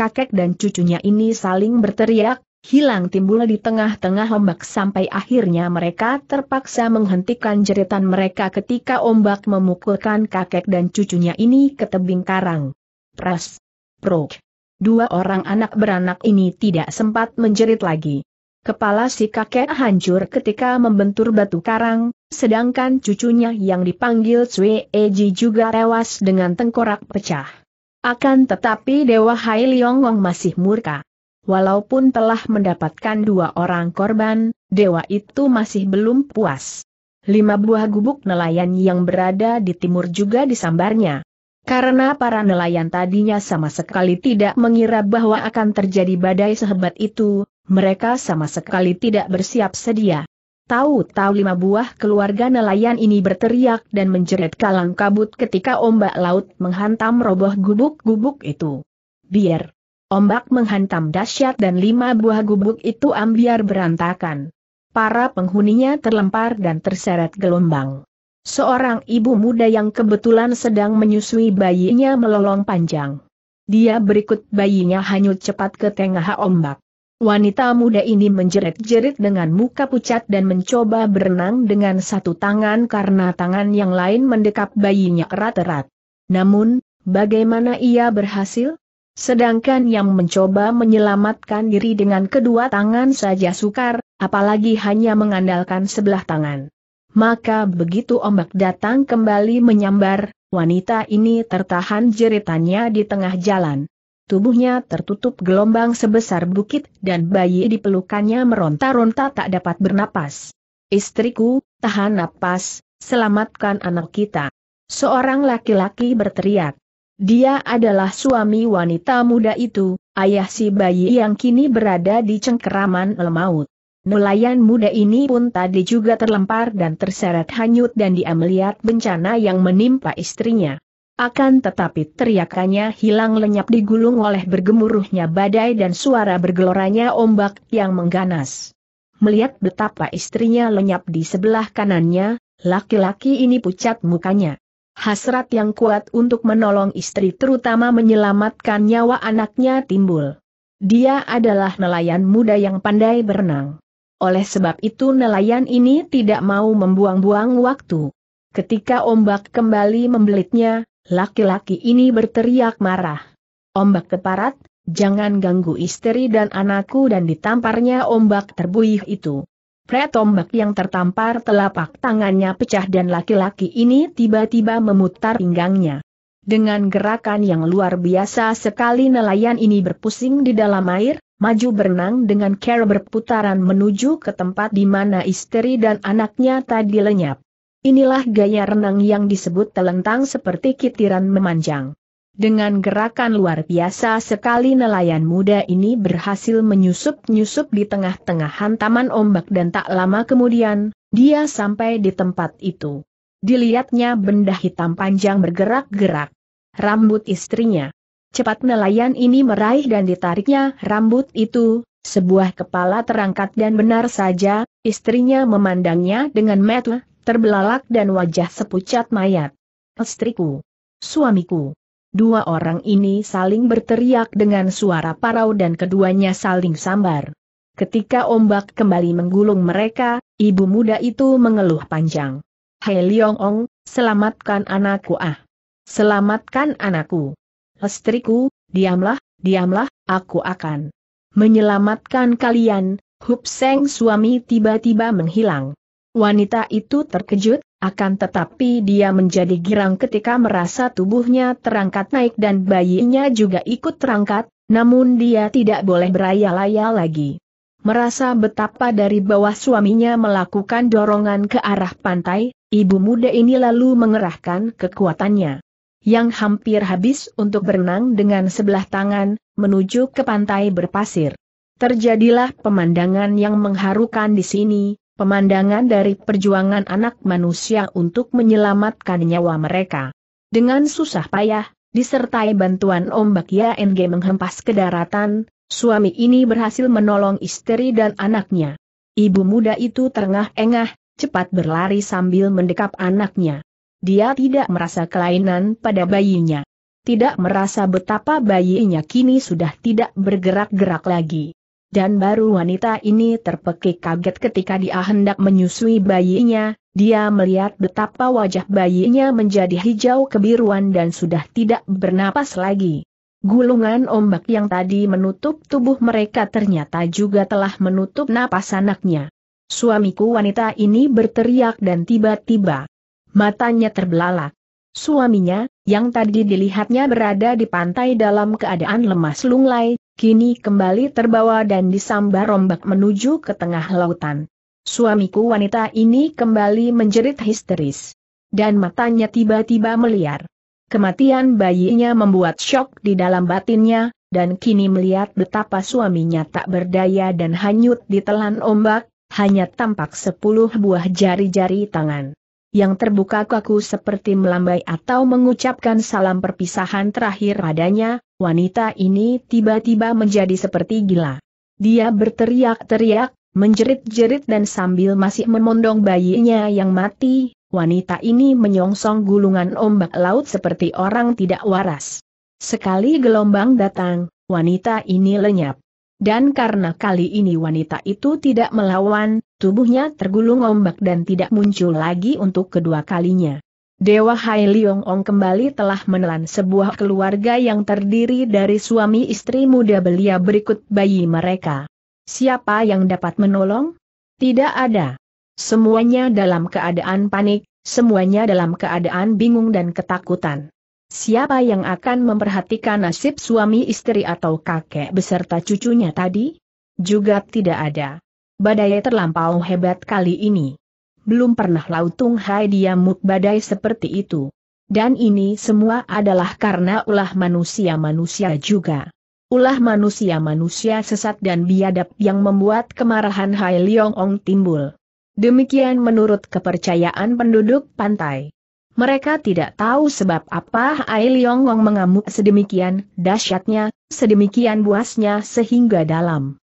kakek dan cucunya ini saling berteriak, hilang timbul di tengah-tengah ombak sampai akhirnya mereka terpaksa menghentikan jeritan mereka ketika ombak memukulkan kakek dan cucunya ini ke tebing karang. Pras. Prok. Dua orang anak beranak ini tidak sempat menjerit lagi. Kepala si kakek hancur ketika membentur batu karang, sedangkan cucunya yang dipanggil Cui Eji juga tewas dengan tengkorak pecah. Akan tetapi Dewa Hai Liongong masih murka. Walaupun telah mendapatkan dua orang korban, dewa itu masih belum puas. Lima buah gubuk nelayan yang berada di timur juga disambarnya. Karena para nelayan tadinya sama sekali tidak mengira bahwa akan terjadi badai sehebat itu, mereka sama sekali tidak bersiap sedia. Tahu-tahu lima buah keluarga nelayan ini berteriak dan menjerit kalang kabut ketika ombak laut menghantam roboh gubuk-gubuk itu. Biar. Ombak menghantam dahsyat dan lima buah gubuk itu ambiar berantakan. Para penghuninya terlempar dan terseret gelombang. Seorang ibu muda yang kebetulan sedang menyusui bayinya melolong panjang. Dia berikut bayinya hanyut cepat ke tengah ombak. Wanita muda ini menjerit-jerit dengan muka pucat dan mencoba berenang dengan satu tangan karena tangan yang lain mendekap bayinya erat-erat. Namun, bagaimana ia berhasil? Sedangkan yang mencoba menyelamatkan diri dengan kedua tangan saja sukar, apalagi hanya mengandalkan sebelah tangan. Maka begitu ombak datang kembali menyambar, wanita ini tertahan jeritannya di tengah jalan. Tubuhnya tertutup gelombang sebesar bukit dan bayi di pelukannya meronta-ronta tak dapat bernapas. Istriku, tahan napas, selamatkan anak kita. Seorang laki-laki berteriak. Dia adalah suami wanita muda itu, ayah si bayi yang kini berada di cengkeraman lemaut. Nelayan muda ini pun tadi juga terlempar dan terseret hanyut dan dia melihat bencana yang menimpa istrinya. Akan tetapi teriakannya hilang lenyap digulung oleh bergemuruhnya badai dan suara bergeloranya ombak yang mengganas. Melihat betapa istrinya lenyap di sebelah kanannya, laki-laki ini pucat mukanya. Hasrat yang kuat untuk menolong istri terutama menyelamatkan nyawa anaknya timbul. Dia adalah nelayan muda yang pandai berenang. Oleh sebab itu nelayan ini tidak mau membuang-buang waktu. Ketika ombak kembali membelitnya, Laki-laki ini berteriak marah. Ombak keparat, jangan ganggu istri dan anakku dan ditamparnya ombak terbuih itu. Pret ombak yang tertampar telapak tangannya pecah dan laki-laki ini tiba-tiba memutar pinggangnya. Dengan gerakan yang luar biasa sekali nelayan ini berpusing di dalam air, maju berenang dengan cara berputaran menuju ke tempat di mana istri dan anaknya tadi lenyap. Inilah gaya renang yang disebut telentang seperti kitiran memanjang. Dengan gerakan luar biasa sekali nelayan muda ini berhasil menyusup-nyusup di tengah-tengah hantaman ombak dan tak lama kemudian, dia sampai di tempat itu. Dilihatnya benda hitam panjang bergerak-gerak. Rambut istrinya. Cepat nelayan ini meraih dan ditariknya rambut itu, sebuah kepala terangkat dan benar saja, istrinya memandangnya dengan metu terbelalak dan wajah sepucat mayat. Istriku. Suamiku. Dua orang ini saling berteriak dengan suara parau dan keduanya saling sambar. Ketika ombak kembali menggulung mereka, ibu muda itu mengeluh panjang. Hei Liong Ong, selamatkan anakku ah. Selamatkan anakku. Istriku, diamlah, diamlah, aku akan menyelamatkan kalian. Hup Seng suami tiba-tiba menghilang. Wanita itu terkejut, akan tetapi dia menjadi girang ketika merasa tubuhnya terangkat naik dan bayinya juga ikut terangkat, namun dia tidak boleh berayal-ayal lagi. Merasa betapa dari bawah suaminya melakukan dorongan ke arah pantai, ibu muda ini lalu mengerahkan kekuatannya. Yang hampir habis untuk berenang dengan sebelah tangan, menuju ke pantai berpasir. Terjadilah pemandangan yang mengharukan di sini, pemandangan dari perjuangan anak manusia untuk menyelamatkan nyawa mereka. Dengan susah payah, disertai bantuan ombak YNG menghempas ke daratan, suami ini berhasil menolong istri dan anaknya. Ibu muda itu terengah-engah, cepat berlari sambil mendekap anaknya. Dia tidak merasa kelainan pada bayinya. Tidak merasa betapa bayinya kini sudah tidak bergerak-gerak lagi dan baru wanita ini terpekik kaget ketika dia hendak menyusui bayinya, dia melihat betapa wajah bayinya menjadi hijau kebiruan dan sudah tidak bernapas lagi. Gulungan ombak yang tadi menutup tubuh mereka ternyata juga telah menutup napas anaknya. Suamiku wanita ini berteriak dan tiba-tiba matanya terbelalak. Suaminya, yang tadi dilihatnya berada di pantai dalam keadaan lemas lunglai, kini kembali terbawa dan disambar rombak menuju ke tengah lautan. Suamiku wanita ini kembali menjerit histeris. Dan matanya tiba-tiba meliar. Kematian bayinya membuat shock di dalam batinnya, dan kini melihat betapa suaminya tak berdaya dan hanyut ditelan ombak, hanya tampak sepuluh buah jari-jari tangan yang terbuka kaku seperti melambai atau mengucapkan salam perpisahan terakhir padanya, wanita ini tiba-tiba menjadi seperti gila. Dia berteriak-teriak, menjerit-jerit dan sambil masih memondong bayinya yang mati, wanita ini menyongsong gulungan ombak laut seperti orang tidak waras. Sekali gelombang datang, wanita ini lenyap. Dan karena kali ini wanita itu tidak melawan, Tubuhnya tergulung ombak dan tidak muncul lagi untuk kedua kalinya. Dewa Hai Liong Ong kembali telah menelan sebuah keluarga yang terdiri dari suami istri muda belia berikut bayi mereka. Siapa yang dapat menolong? Tidak ada. Semuanya dalam keadaan panik, semuanya dalam keadaan bingung dan ketakutan. Siapa yang akan memperhatikan nasib suami istri atau kakek beserta cucunya tadi? Juga tidak ada badai terlampau hebat kali ini. Belum pernah Lautung Hai diamuk badai seperti itu. Dan ini semua adalah karena ulah manusia-manusia juga. Ulah manusia-manusia sesat dan biadab yang membuat kemarahan Hai Leong Ong timbul. Demikian menurut kepercayaan penduduk pantai. Mereka tidak tahu sebab apa Hai Leong Ong mengamuk sedemikian dahsyatnya, sedemikian buasnya sehingga dalam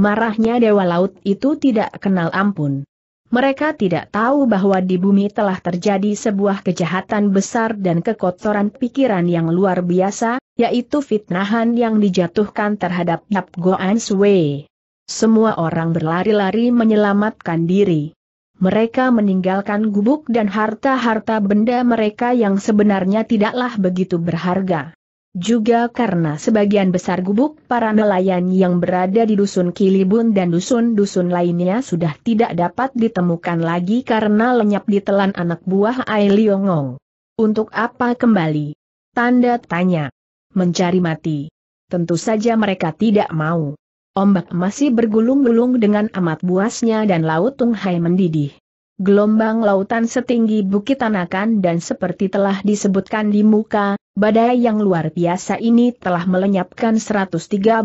Marahnya Dewa Laut itu tidak kenal ampun. Mereka tidak tahu bahwa di bumi telah terjadi sebuah kejahatan besar dan kekotoran pikiran yang luar biasa, yaitu fitnahan yang dijatuhkan terhadap Yap Goan Sui. Semua orang berlari-lari menyelamatkan diri. Mereka meninggalkan gubuk dan harta-harta benda mereka yang sebenarnya tidaklah begitu berharga. Juga karena sebagian besar gubuk para nelayan yang berada di dusun Kilibun dan dusun-dusun lainnya sudah tidak dapat ditemukan lagi karena lenyap ditelan anak buah Ai Liongong. Untuk apa kembali? Tanda tanya. Mencari mati. Tentu saja mereka tidak mau. Ombak masih bergulung-gulung dengan amat buasnya dan laut Hai mendidih. Gelombang lautan setinggi bukit tanakan dan seperti telah disebutkan di muka, Badai yang luar biasa ini telah melenyapkan 103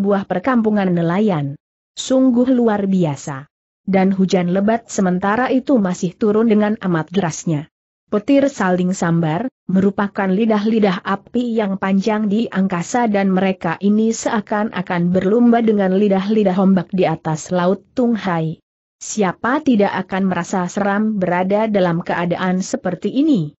buah perkampungan nelayan. Sungguh luar biasa. Dan hujan lebat sementara itu masih turun dengan amat derasnya. Petir saling sambar, merupakan lidah-lidah api yang panjang di angkasa dan mereka ini seakan-akan berlomba dengan lidah-lidah ombak di atas laut Tunghai. Siapa tidak akan merasa seram berada dalam keadaan seperti ini?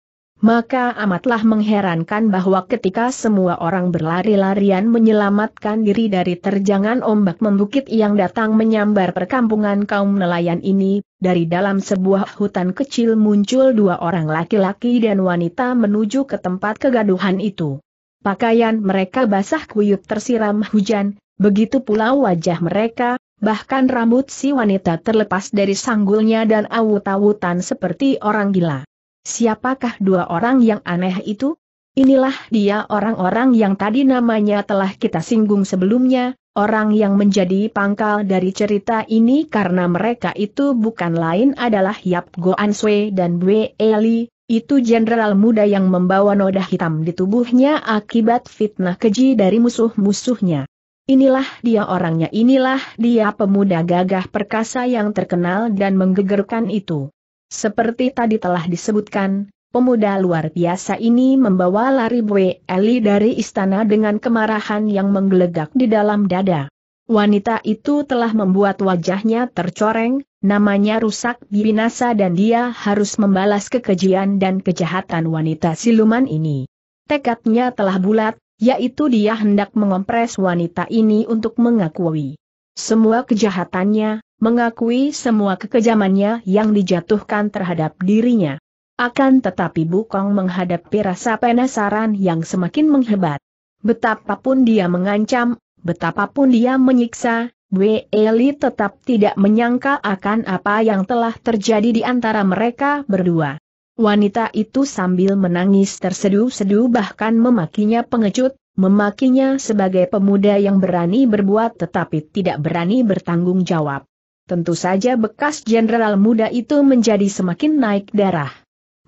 Maka amatlah mengherankan bahwa ketika semua orang berlari-larian menyelamatkan diri dari terjangan ombak membukit yang datang menyambar perkampungan kaum nelayan ini, dari dalam sebuah hutan kecil muncul dua orang laki-laki dan wanita menuju ke tempat kegaduhan itu. Pakaian mereka basah kuyup tersiram hujan, begitu pula wajah mereka, bahkan rambut si wanita terlepas dari sanggulnya dan awut-awutan seperti orang gila. Siapakah dua orang yang aneh itu? Inilah dia orang-orang yang tadi namanya telah kita singgung sebelumnya, orang yang menjadi pangkal dari cerita ini karena mereka itu bukan lain adalah Yap Goan Sui dan Bwe Eli, itu jenderal muda yang membawa noda hitam di tubuhnya akibat fitnah keji dari musuh-musuhnya. Inilah dia orangnya inilah dia pemuda gagah perkasa yang terkenal dan menggegerkan itu. Seperti tadi telah disebutkan, pemuda luar biasa ini membawa lari Bwe Eli dari istana dengan kemarahan yang menggelegak di dalam dada. Wanita itu telah membuat wajahnya tercoreng, namanya rusak binasa dan dia harus membalas kekejian dan kejahatan wanita siluman ini. Tekadnya telah bulat, yaitu dia hendak mengompres wanita ini untuk mengakui semua kejahatannya, mengakui semua kekejamannya yang dijatuhkan terhadap dirinya. Akan tetapi Bukong menghadapi rasa penasaran yang semakin menghebat. Betapapun dia mengancam, betapapun dia menyiksa, Wei Eli tetap tidak menyangka akan apa yang telah terjadi di antara mereka berdua. Wanita itu sambil menangis terseduh-seduh bahkan memakinya pengecut, memakinya sebagai pemuda yang berani berbuat tetapi tidak berani bertanggung jawab. Tentu saja bekas jenderal muda itu menjadi semakin naik darah.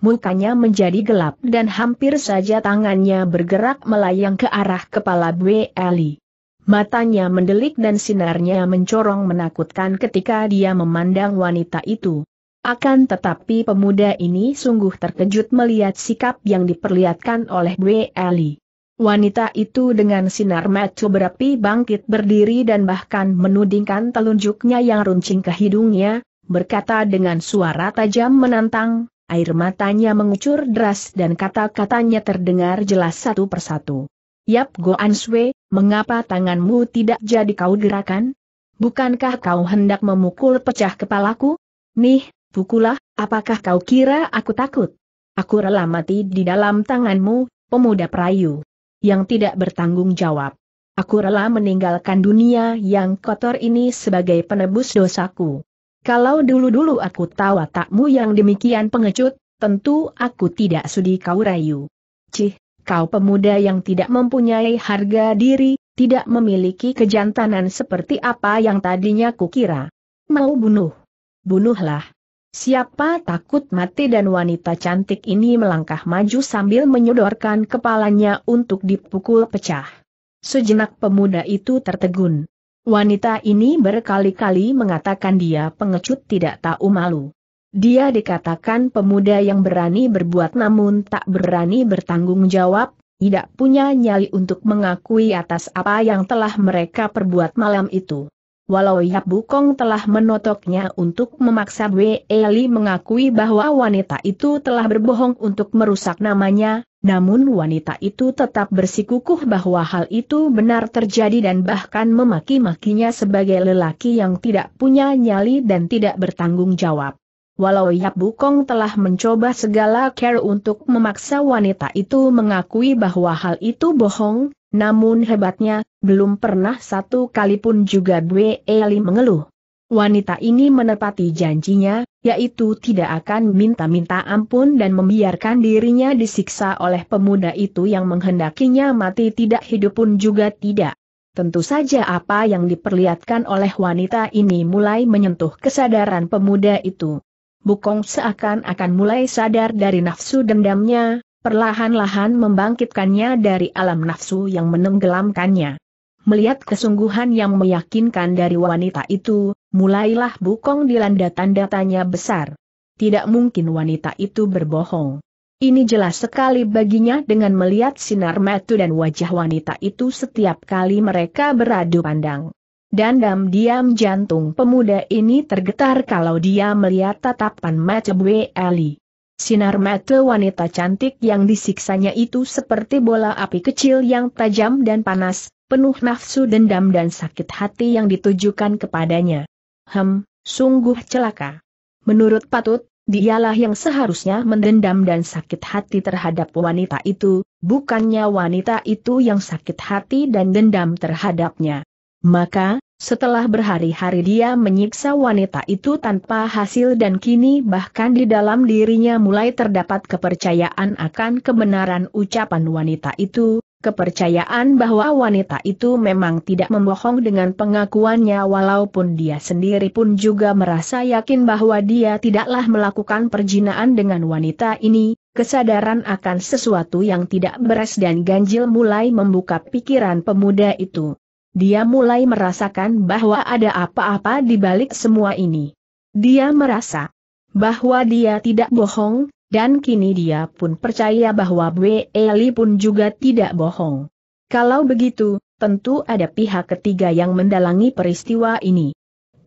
Mukanya menjadi gelap dan hampir saja tangannya bergerak melayang ke arah kepala Bwe Ali. Matanya mendelik dan sinarnya mencorong menakutkan ketika dia memandang wanita itu. Akan tetapi pemuda ini sungguh terkejut melihat sikap yang diperlihatkan oleh Bwe Ali. Wanita itu dengan sinar mata berapi bangkit berdiri dan bahkan menudingkan telunjuknya yang runcing ke hidungnya, berkata dengan suara tajam menantang, air matanya mengucur deras dan kata-katanya terdengar jelas satu persatu. Yap Goan Swe, mengapa tanganmu tidak jadi kau gerakan? Bukankah kau hendak memukul pecah kepalaku? Nih, pukulah, apakah kau kira aku takut? Aku rela mati di dalam tanganmu, pemuda perayu yang tidak bertanggung jawab. Aku rela meninggalkan dunia yang kotor ini sebagai penebus dosaku. Kalau dulu-dulu aku tahu takmu yang demikian pengecut, tentu aku tidak sudi kau rayu. Cih, kau pemuda yang tidak mempunyai harga diri, tidak memiliki kejantanan seperti apa yang tadinya kukira. Mau bunuh? Bunuhlah. Siapa takut mati dan wanita cantik ini melangkah maju sambil menyodorkan kepalanya untuk dipukul pecah. Sejenak pemuda itu tertegun. Wanita ini berkali-kali mengatakan dia pengecut tidak tahu malu. Dia dikatakan pemuda yang berani berbuat namun tak berani bertanggung jawab, tidak punya nyali untuk mengakui atas apa yang telah mereka perbuat malam itu. Walau Yap Bukong telah menotoknya untuk memaksa Wei Eli mengakui bahwa wanita itu telah berbohong untuk merusak namanya, namun wanita itu tetap bersikukuh bahwa hal itu benar terjadi dan bahkan memaki-makinya sebagai lelaki yang tidak punya nyali dan tidak bertanggung jawab. Walau Yap Bukong telah mencoba segala cara untuk memaksa wanita itu mengakui bahwa hal itu bohong, namun hebatnya, belum pernah satu kali pun juga Bwe Eli mengeluh. Wanita ini menepati janjinya, yaitu tidak akan minta-minta ampun dan membiarkan dirinya disiksa oleh pemuda itu yang menghendakinya mati tidak hidup pun juga tidak. Tentu saja apa yang diperlihatkan oleh wanita ini mulai menyentuh kesadaran pemuda itu. Bukong seakan-akan mulai sadar dari nafsu dendamnya, perlahan-lahan membangkitkannya dari alam nafsu yang menenggelamkannya. Melihat kesungguhan yang meyakinkan dari wanita itu, mulailah Bukong dilanda tanda tanya besar. Tidak mungkin wanita itu berbohong. Ini jelas sekali baginya dengan melihat sinar mata dan wajah wanita itu setiap kali mereka beradu pandang. Dandam diam jantung pemuda ini tergetar kalau dia melihat tatapan mata Bue Ali. Sinar mata wanita cantik yang disiksanya itu seperti bola api kecil yang tajam dan panas, penuh nafsu dendam dan sakit hati yang ditujukan kepadanya. Hem, sungguh celaka. Menurut Patut, dialah yang seharusnya mendendam dan sakit hati terhadap wanita itu, bukannya wanita itu yang sakit hati dan dendam terhadapnya. Maka, setelah berhari-hari dia menyiksa wanita itu tanpa hasil dan kini bahkan di dalam dirinya mulai terdapat kepercayaan akan kebenaran ucapan wanita itu, kepercayaan bahwa wanita itu memang tidak membohong dengan pengakuannya walaupun dia sendiri pun juga merasa yakin bahwa dia tidaklah melakukan perjinaan dengan wanita ini, kesadaran akan sesuatu yang tidak beres dan ganjil mulai membuka pikiran pemuda itu dia mulai merasakan bahwa ada apa-apa di balik semua ini. Dia merasa bahwa dia tidak bohong, dan kini dia pun percaya bahwa Bwe Eli pun juga tidak bohong. Kalau begitu, tentu ada pihak ketiga yang mendalangi peristiwa ini.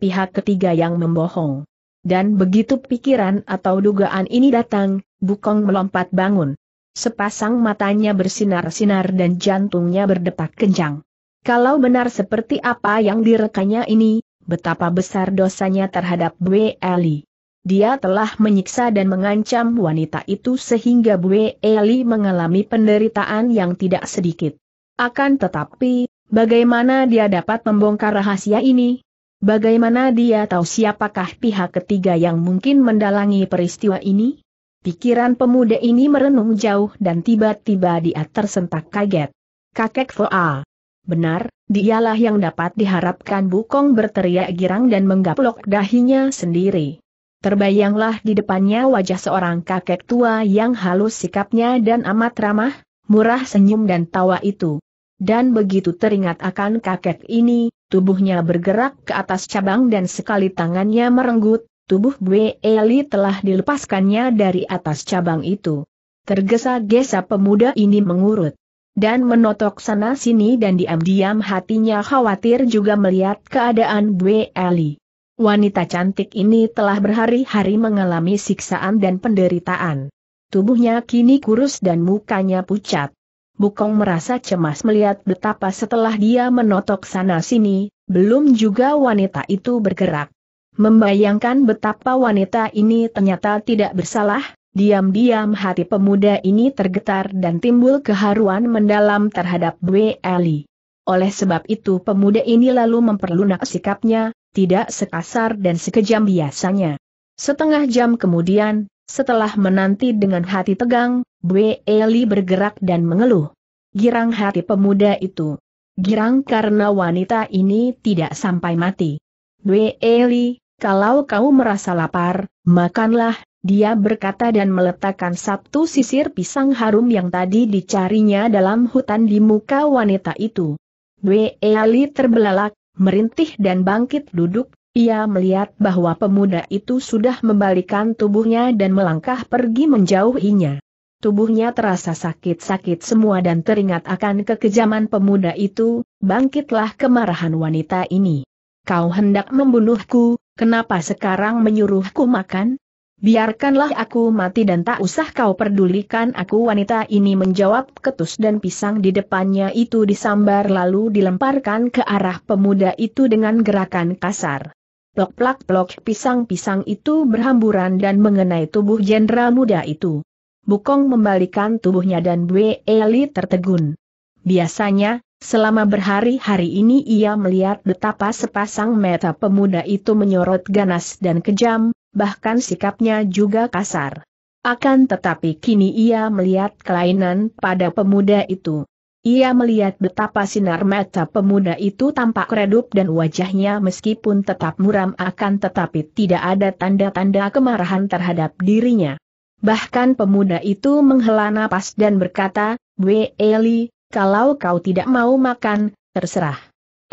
Pihak ketiga yang membohong. Dan begitu pikiran atau dugaan ini datang, Bukong melompat bangun. Sepasang matanya bersinar-sinar dan jantungnya berdetak kencang. Kalau benar seperti apa yang direkanya ini, betapa besar dosanya terhadap Bue Eli. Dia telah menyiksa dan mengancam wanita itu sehingga Bue Eli mengalami penderitaan yang tidak sedikit. Akan tetapi, bagaimana dia dapat membongkar rahasia ini? Bagaimana dia tahu siapakah pihak ketiga yang mungkin mendalangi peristiwa ini? Pikiran pemuda ini merenung jauh dan tiba-tiba dia tersentak kaget. Kakek Foa. Benar, dialah yang dapat diharapkan Bukong berteriak girang dan menggaplok dahinya sendiri. Terbayanglah di depannya wajah seorang kakek tua yang halus sikapnya dan amat ramah, murah senyum dan tawa itu. Dan begitu teringat akan kakek ini, tubuhnya bergerak ke atas cabang dan sekali tangannya merenggut, tubuh Bue Eli telah dilepaskannya dari atas cabang itu. Tergesa-gesa pemuda ini mengurut dan menotok sana-sini dan diam-diam hatinya khawatir juga melihat keadaan Bue Eli. Wanita cantik ini telah berhari-hari mengalami siksaan dan penderitaan. Tubuhnya kini kurus dan mukanya pucat. Bukong merasa cemas melihat betapa setelah dia menotok sana-sini, belum juga wanita itu bergerak. Membayangkan betapa wanita ini ternyata tidak bersalah, Diam-diam hati pemuda ini tergetar dan timbul keharuan mendalam terhadap Bwe Eli. Oleh sebab itu pemuda ini lalu memperlunak sikapnya, tidak sekasar dan sekejam biasanya. Setengah jam kemudian, setelah menanti dengan hati tegang, Bwe Eli bergerak dan mengeluh. Girang hati pemuda itu. Girang karena wanita ini tidak sampai mati. Bwe Eli, kalau kau merasa lapar, makanlah, dia berkata dan meletakkan satu sisir pisang harum yang tadi dicarinya dalam hutan di muka wanita itu. Bwe Ali terbelalak, merintih dan bangkit duduk, ia melihat bahwa pemuda itu sudah membalikan tubuhnya dan melangkah pergi menjauhinya. Tubuhnya terasa sakit-sakit semua dan teringat akan kekejaman pemuda itu, bangkitlah kemarahan wanita ini. Kau hendak membunuhku, kenapa sekarang menyuruhku makan? Biarkanlah aku mati dan tak usah kau pedulikan aku wanita ini menjawab ketus dan pisang di depannya itu disambar lalu dilemparkan ke arah pemuda itu dengan gerakan kasar. Plok-plak-plok pisang-pisang itu berhamburan dan mengenai tubuh jenderal muda itu. Bukong membalikan tubuhnya dan Bwe Eli tertegun. Biasanya, Selama berhari-hari ini ia melihat betapa sepasang mata pemuda itu menyorot ganas dan kejam, bahkan sikapnya juga kasar. Akan tetapi kini ia melihat kelainan pada pemuda itu. Ia melihat betapa sinar mata pemuda itu tampak redup dan wajahnya meskipun tetap muram akan tetapi tidak ada tanda-tanda kemarahan terhadap dirinya. Bahkan pemuda itu menghela napas dan berkata, We Eli, kalau kau tidak mau makan, terserah.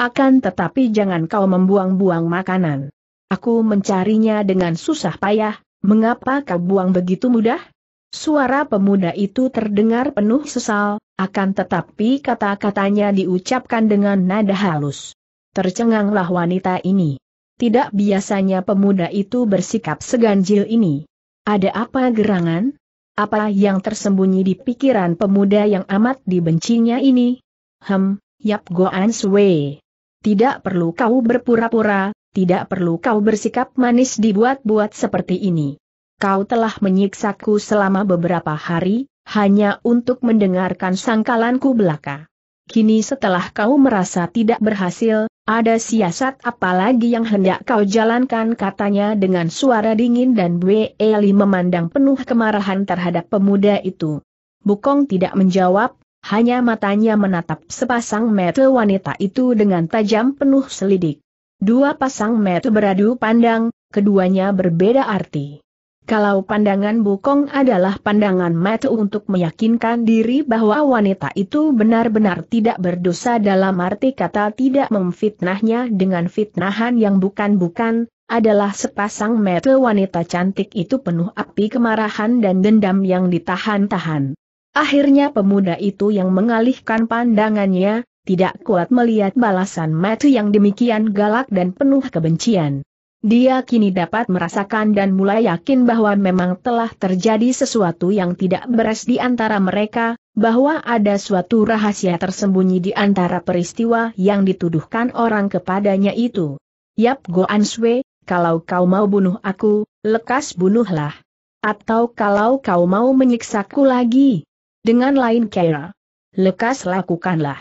Akan tetapi jangan kau membuang-buang makanan. Aku mencarinya dengan susah payah, mengapa kau buang begitu mudah? Suara pemuda itu terdengar penuh sesal, akan tetapi kata-katanya diucapkan dengan nada halus. Tercenganglah wanita ini. Tidak biasanya pemuda itu bersikap seganjil ini. Ada apa gerangan? Apa yang tersembunyi di pikiran pemuda yang amat dibencinya ini? Hem, yap go answer. Tidak perlu kau berpura-pura, tidak perlu kau bersikap manis dibuat-buat seperti ini. Kau telah menyiksaku selama beberapa hari, hanya untuk mendengarkan sangkalanku belaka. Kini setelah kau merasa tidak berhasil, ada siasat apalagi yang hendak kau jalankan katanya dengan suara dingin dan Bwe Eli memandang penuh kemarahan terhadap pemuda itu. Bukong tidak menjawab, hanya matanya menatap sepasang mata wanita itu dengan tajam penuh selidik. Dua pasang mata beradu pandang, keduanya berbeda arti. Kalau pandangan Bukong adalah pandangan mata untuk meyakinkan diri bahwa wanita itu benar-benar tidak berdosa dalam arti kata tidak memfitnahnya dengan fitnahan yang bukan-bukan, adalah sepasang mata wanita cantik itu penuh api kemarahan dan dendam yang ditahan-tahan. Akhirnya pemuda itu yang mengalihkan pandangannya, tidak kuat melihat balasan Matu yang demikian galak dan penuh kebencian. Dia kini dapat merasakan dan mulai yakin bahwa memang telah terjadi sesuatu yang tidak beres di antara mereka, bahwa ada suatu rahasia tersembunyi di antara peristiwa yang dituduhkan orang kepadanya itu. Yap Goan Answe, kalau kau mau bunuh aku, lekas bunuhlah. Atau kalau kau mau menyiksaku lagi. Dengan lain kira, lekas lakukanlah.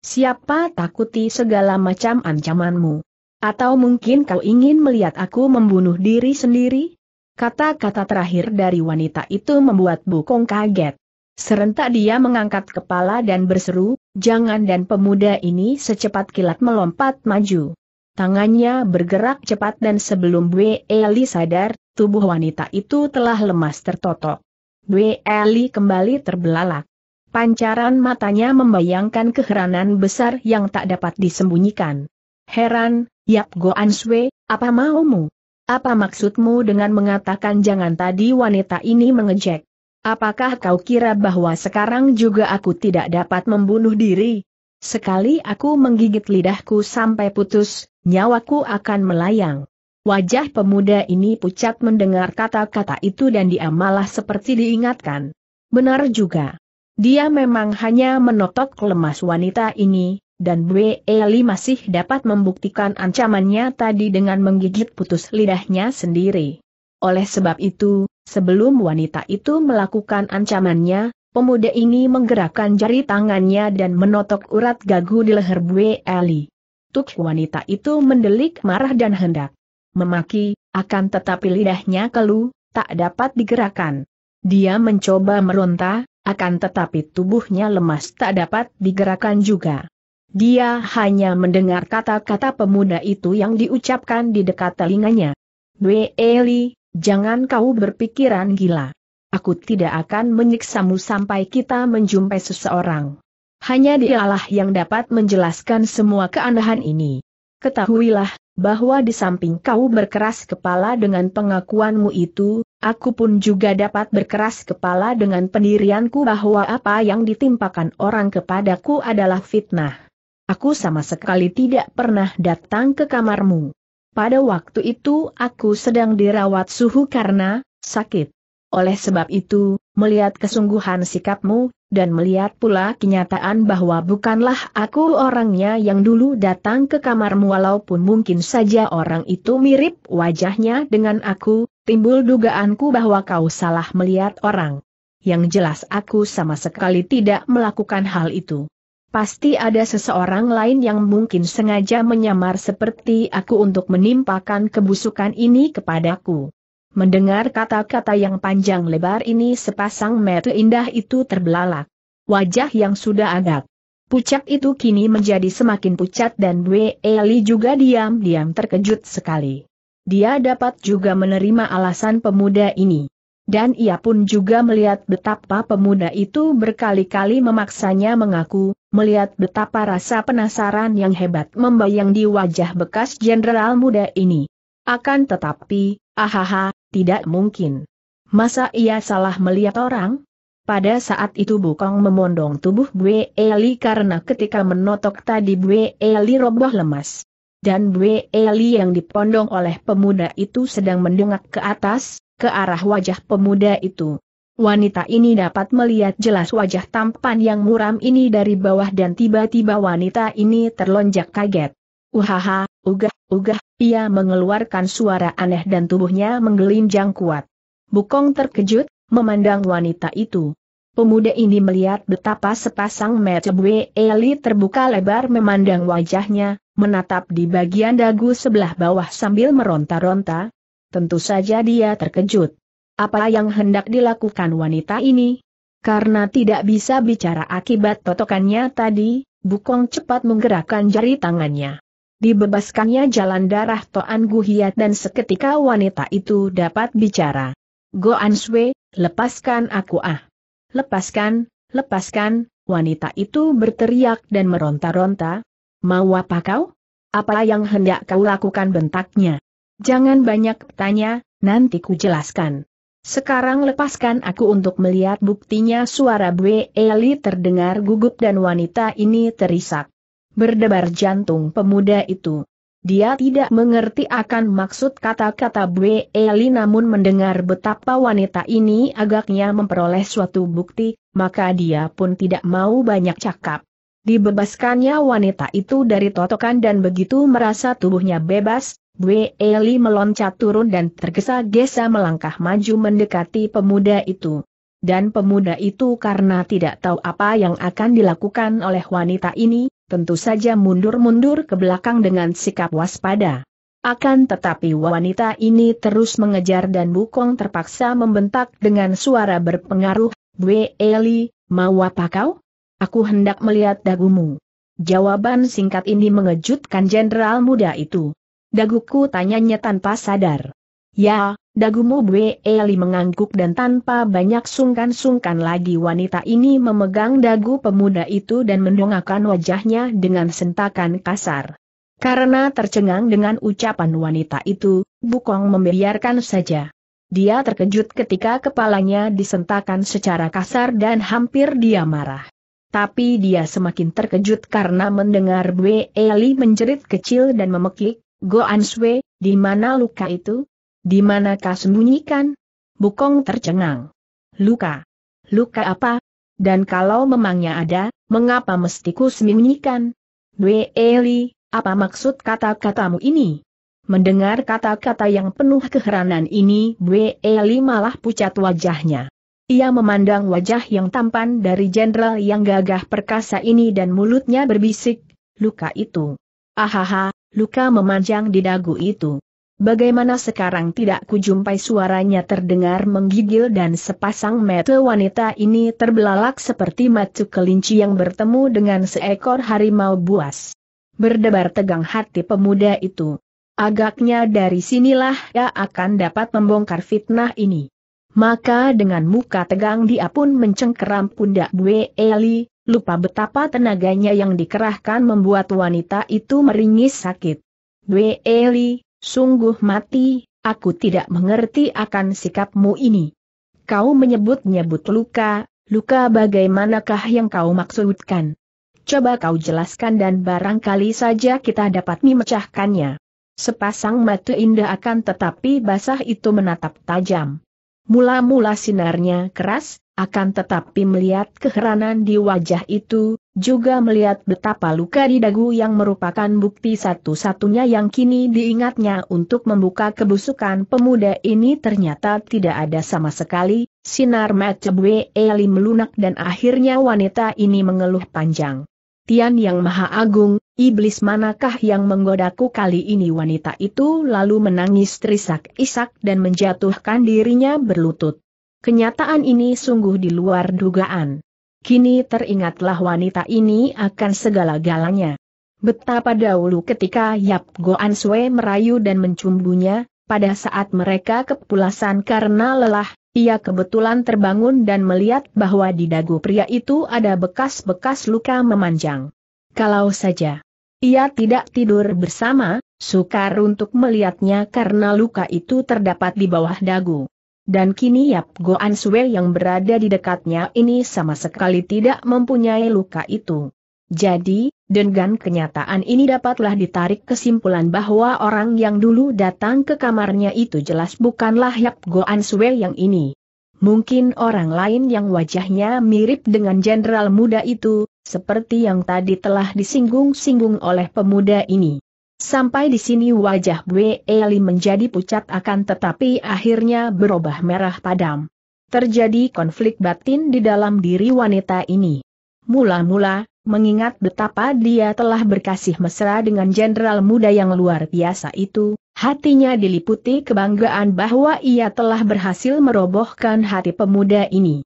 Siapa takuti segala macam ancamanmu? Atau mungkin kau ingin melihat aku membunuh diri sendiri? Kata-kata terakhir dari wanita itu membuat Bukong kaget. Serentak dia mengangkat kepala dan berseru, jangan dan pemuda ini secepat kilat melompat maju. Tangannya bergerak cepat dan sebelum bu Eli sadar, tubuh wanita itu telah lemas tertotok. Bu Eli kembali terbelalak. Pancaran matanya membayangkan keheranan besar yang tak dapat disembunyikan. Heran, Yap Goan Sue, apa maumu? Apa maksudmu dengan mengatakan jangan tadi wanita ini mengejek? Apakah kau kira bahwa sekarang juga aku tidak dapat membunuh diri? Sekali aku menggigit lidahku sampai putus, nyawaku akan melayang. Wajah pemuda ini pucat mendengar kata-kata itu dan dia malah seperti diingatkan. Benar juga. Dia memang hanya menotok lemas wanita ini, dan Bwe Eli masih dapat membuktikan ancamannya tadi dengan menggigit putus lidahnya sendiri. Oleh sebab itu, sebelum wanita itu melakukan ancamannya, pemuda ini menggerakkan jari tangannya dan menotok urat gagu di leher Bwe Eli. Tuk wanita itu mendelik marah dan hendak memaki, akan tetapi lidahnya keluh, tak dapat digerakkan. Dia mencoba meronta, akan tetapi tubuhnya lemas tak dapat digerakkan juga. Dia hanya mendengar kata-kata pemuda itu yang diucapkan di dekat telinganya. Dwe Eli, jangan kau berpikiran gila. Aku tidak akan menyiksamu sampai kita menjumpai seseorang. Hanya dialah yang dapat menjelaskan semua keanehan ini. Ketahuilah, bahwa di samping kau berkeras kepala dengan pengakuanmu itu, Aku pun juga dapat berkeras kepala dengan pendirianku bahwa apa yang ditimpakan orang kepadaku adalah fitnah. Aku sama sekali tidak pernah datang ke kamarmu. Pada waktu itu aku sedang dirawat suhu karena sakit. Oleh sebab itu, melihat kesungguhan sikapmu, dan melihat pula kenyataan bahwa bukanlah aku orangnya yang dulu datang ke kamarmu walaupun mungkin saja orang itu mirip wajahnya dengan aku, timbul dugaanku bahwa kau salah melihat orang. Yang jelas aku sama sekali tidak melakukan hal itu. Pasti ada seseorang lain yang mungkin sengaja menyamar seperti aku untuk menimpakan kebusukan ini kepadaku. Mendengar kata-kata yang panjang lebar ini sepasang mata indah itu terbelalak. Wajah yang sudah agak pucat itu kini menjadi semakin pucat dan Bwe Eli juga diam-diam terkejut sekali. Dia dapat juga menerima alasan pemuda ini. Dan ia pun juga melihat betapa pemuda itu berkali-kali memaksanya mengaku, melihat betapa rasa penasaran yang hebat membayang di wajah bekas jenderal muda ini. Akan tetapi, ahaha, tidak mungkin. Masa ia salah melihat orang? Pada saat itu Bukong memondong tubuh Bue Eli karena ketika menotok tadi Bue Eli roboh lemas. Dan Bue Eli yang dipondong oleh pemuda itu sedang mendongak ke atas, ke arah wajah pemuda itu. Wanita ini dapat melihat jelas wajah tampan yang muram ini dari bawah dan tiba-tiba wanita ini terlonjak kaget. Uhaha, Ugah, ugah, ia mengeluarkan suara aneh dan tubuhnya menggelinjang kuat. Bukong terkejut, memandang wanita itu. Pemuda ini melihat betapa sepasang mecebwe Eli terbuka lebar memandang wajahnya, menatap di bagian dagu sebelah bawah sambil meronta-ronta. Tentu saja dia terkejut. Apa yang hendak dilakukan wanita ini? Karena tidak bisa bicara akibat totokannya tadi, Bukong cepat menggerakkan jari tangannya. Dibebaskannya jalan darah Toan Guhiat dan seketika wanita itu dapat bicara. Go answe, lepaskan aku ah. Lepaskan, lepaskan, wanita itu berteriak dan meronta-ronta. Mau apa kau? Apa yang hendak kau lakukan bentaknya? Jangan banyak tanya, nanti ku jelaskan. Sekarang lepaskan aku untuk melihat buktinya suara Bwe Eli terdengar gugup dan wanita ini terisak. Berdebar jantung pemuda itu. Dia tidak mengerti akan maksud kata-kata B. Eli namun mendengar betapa wanita ini agaknya memperoleh suatu bukti, maka dia pun tidak mau banyak cakap. Dibebaskannya wanita itu dari totokan dan begitu merasa tubuhnya bebas, B. Eli meloncat turun dan tergesa-gesa melangkah maju mendekati pemuda itu. Dan pemuda itu karena tidak tahu apa yang akan dilakukan oleh wanita ini, tentu saja mundur-mundur ke belakang dengan sikap waspada. Akan tetapi wanita ini terus mengejar dan Bukong terpaksa membentak dengan suara berpengaruh, Bwe Eli, mau apa kau? Aku hendak melihat dagumu. Jawaban singkat ini mengejutkan jenderal muda itu. Daguku tanyanya tanpa sadar. Ya, dagumu, Bwe Eli mengangguk dan tanpa banyak sungkan-sungkan lagi wanita ini memegang dagu pemuda itu dan mendongakkan wajahnya dengan sentakan kasar. Karena tercengang dengan ucapan wanita itu, Bukong membiarkan saja. Dia terkejut ketika kepalanya disentakan secara kasar dan hampir dia marah. Tapi dia semakin terkejut karena mendengar Bwe Eli menjerit kecil dan memekik, Goan Swe, di mana luka itu? Di mana manakah sembunyikan? Bukong tercengang. Luka. Luka apa? Dan kalau memangnya ada, mengapa mesti ku sembunyikan? Dwe Eli, apa maksud kata-katamu ini? Mendengar kata-kata yang penuh keheranan ini, Bwe Eli malah pucat wajahnya. Ia memandang wajah yang tampan dari jenderal yang gagah perkasa ini dan mulutnya berbisik, luka itu. Ahaha, luka memanjang di dagu itu. Bagaimana sekarang tidak kujumpai suaranya terdengar menggigil dan sepasang mata wanita ini terbelalak seperti macu kelinci yang bertemu dengan seekor harimau buas. Berdebar tegang hati pemuda itu. Agaknya dari sinilah ia akan dapat membongkar fitnah ini. Maka dengan muka tegang dia pun mencengkeram pundak Bue Eli, lupa betapa tenaganya yang dikerahkan membuat wanita itu meringis sakit. Bue Eli, Sungguh mati, aku tidak mengerti akan sikapmu ini. Kau menyebut-nyebut luka, luka bagaimanakah yang kau maksudkan? Coba kau jelaskan dan barangkali saja kita dapat memecahkannya. Sepasang mata indah akan tetapi basah itu menatap tajam. Mula-mula sinarnya keras, akan tetapi melihat keheranan di wajah itu, juga melihat betapa luka di dagu yang merupakan bukti satu-satunya yang kini diingatnya untuk membuka kebusukan pemuda ini ternyata tidak ada sama sekali, sinar Macebwe Eli melunak dan akhirnya wanita ini mengeluh panjang. Tian Yang Maha Agung, iblis manakah yang menggodaku kali ini wanita itu lalu menangis terisak-isak dan menjatuhkan dirinya berlutut. Kenyataan ini sungguh di luar dugaan. Kini teringatlah wanita ini akan segala-galanya. Betapa dahulu ketika Yap Goan Sue merayu dan mencumbunya, pada saat mereka kepulasan karena lelah, ia kebetulan terbangun dan melihat bahwa di dagu pria itu ada bekas-bekas luka memanjang. Kalau saja ia tidak tidur bersama, sukar untuk melihatnya karena luka itu terdapat di bawah dagu dan kini Yap Goan Sue yang berada di dekatnya ini sama sekali tidak mempunyai luka itu. Jadi, dengan kenyataan ini dapatlah ditarik kesimpulan bahwa orang yang dulu datang ke kamarnya itu jelas bukanlah Yap Goan Sue yang ini. Mungkin orang lain yang wajahnya mirip dengan jenderal muda itu, seperti yang tadi telah disinggung-singgung oleh pemuda ini. Sampai di sini wajah Bwe Eli menjadi pucat akan tetapi akhirnya berubah merah padam. Terjadi konflik batin di dalam diri wanita ini. Mula-mula, mengingat betapa dia telah berkasih mesra dengan jenderal muda yang luar biasa itu, hatinya diliputi kebanggaan bahwa ia telah berhasil merobohkan hati pemuda ini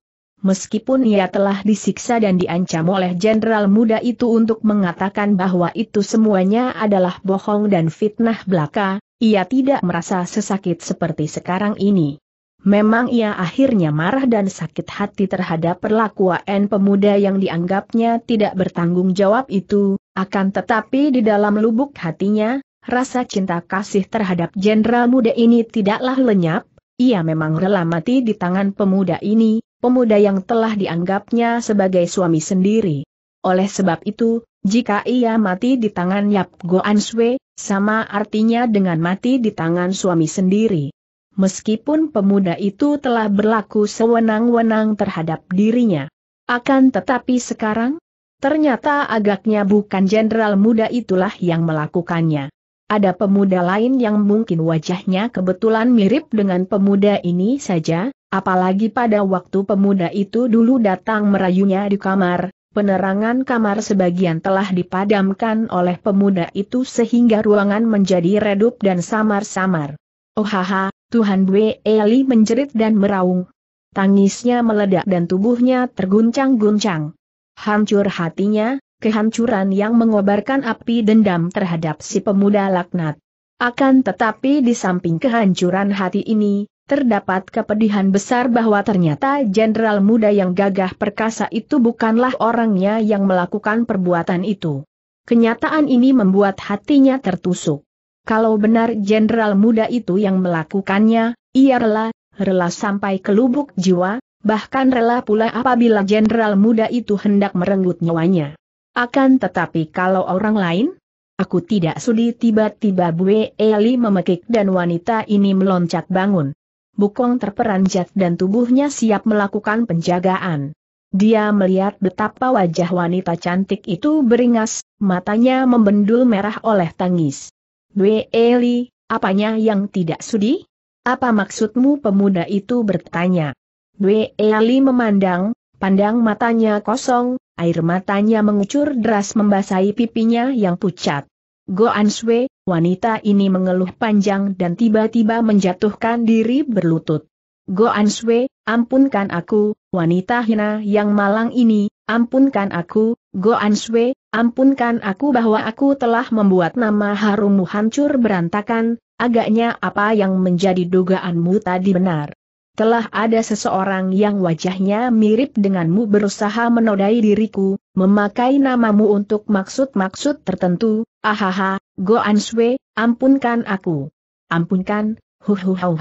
meskipun ia telah disiksa dan diancam oleh jenderal muda itu untuk mengatakan bahwa itu semuanya adalah bohong dan fitnah belaka, ia tidak merasa sesakit seperti sekarang ini. Memang ia akhirnya marah dan sakit hati terhadap perlakuan pemuda yang dianggapnya tidak bertanggung jawab itu, akan tetapi di dalam lubuk hatinya, rasa cinta kasih terhadap jenderal muda ini tidaklah lenyap, ia memang rela mati di tangan pemuda ini, pemuda yang telah dianggapnya sebagai suami sendiri. Oleh sebab itu, jika ia mati di tangan Yap Goan Sui, sama artinya dengan mati di tangan suami sendiri. Meskipun pemuda itu telah berlaku sewenang-wenang terhadap dirinya. Akan tetapi sekarang, ternyata agaknya bukan jenderal muda itulah yang melakukannya. Ada pemuda lain yang mungkin wajahnya kebetulan mirip dengan pemuda ini saja, Apalagi pada waktu pemuda itu dulu datang merayunya di kamar, penerangan kamar sebagian telah dipadamkan oleh pemuda itu sehingga ruangan menjadi redup dan samar-samar. Oh, haha, Tuhan Bwe Eli menjerit dan meraung. Tangisnya meledak dan tubuhnya terguncang-guncang. Hancur hatinya, kehancuran yang mengobarkan api dendam terhadap si pemuda laknat. Akan tetapi di samping kehancuran hati ini, Terdapat kepedihan besar bahwa ternyata jenderal muda yang gagah perkasa itu bukanlah orangnya yang melakukan perbuatan itu. Kenyataan ini membuat hatinya tertusuk. Kalau benar jenderal muda itu yang melakukannya, ia rela, rela sampai ke lubuk jiwa, bahkan rela pula apabila jenderal muda itu hendak merenggut nyawanya. Akan tetapi kalau orang lain, Aku tidak sudi tiba-tiba Bue Eli memekik dan wanita ini meloncat bangun. Bukong terperanjat dan tubuhnya siap melakukan penjagaan. Dia melihat betapa wajah wanita cantik itu beringas, matanya membendul merah oleh tangis. Dwe Eli, apanya yang tidak sudi? Apa maksudmu pemuda itu bertanya? Dwe Eli memandang, pandang matanya kosong, air matanya mengucur deras membasahi pipinya yang pucat. Goan Answe, wanita ini mengeluh panjang dan tiba-tiba menjatuhkan diri berlutut. Go Answe, ampunkan aku, wanita hina yang malang ini, ampunkan aku, Go Answe, ampunkan aku bahwa aku telah membuat nama harummu hancur berantakan, agaknya apa yang menjadi dugaanmu tadi benar. Telah ada seseorang yang wajahnya mirip denganmu berusaha menodai diriku, memakai namamu untuk maksud-maksud tertentu, ahaha, Go Answe, ampunkan aku. Ampunkan, hu hu hu.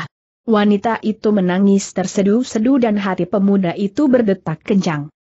Wanita itu menangis tersedu sedu dan hati pemuda itu berdetak kencang.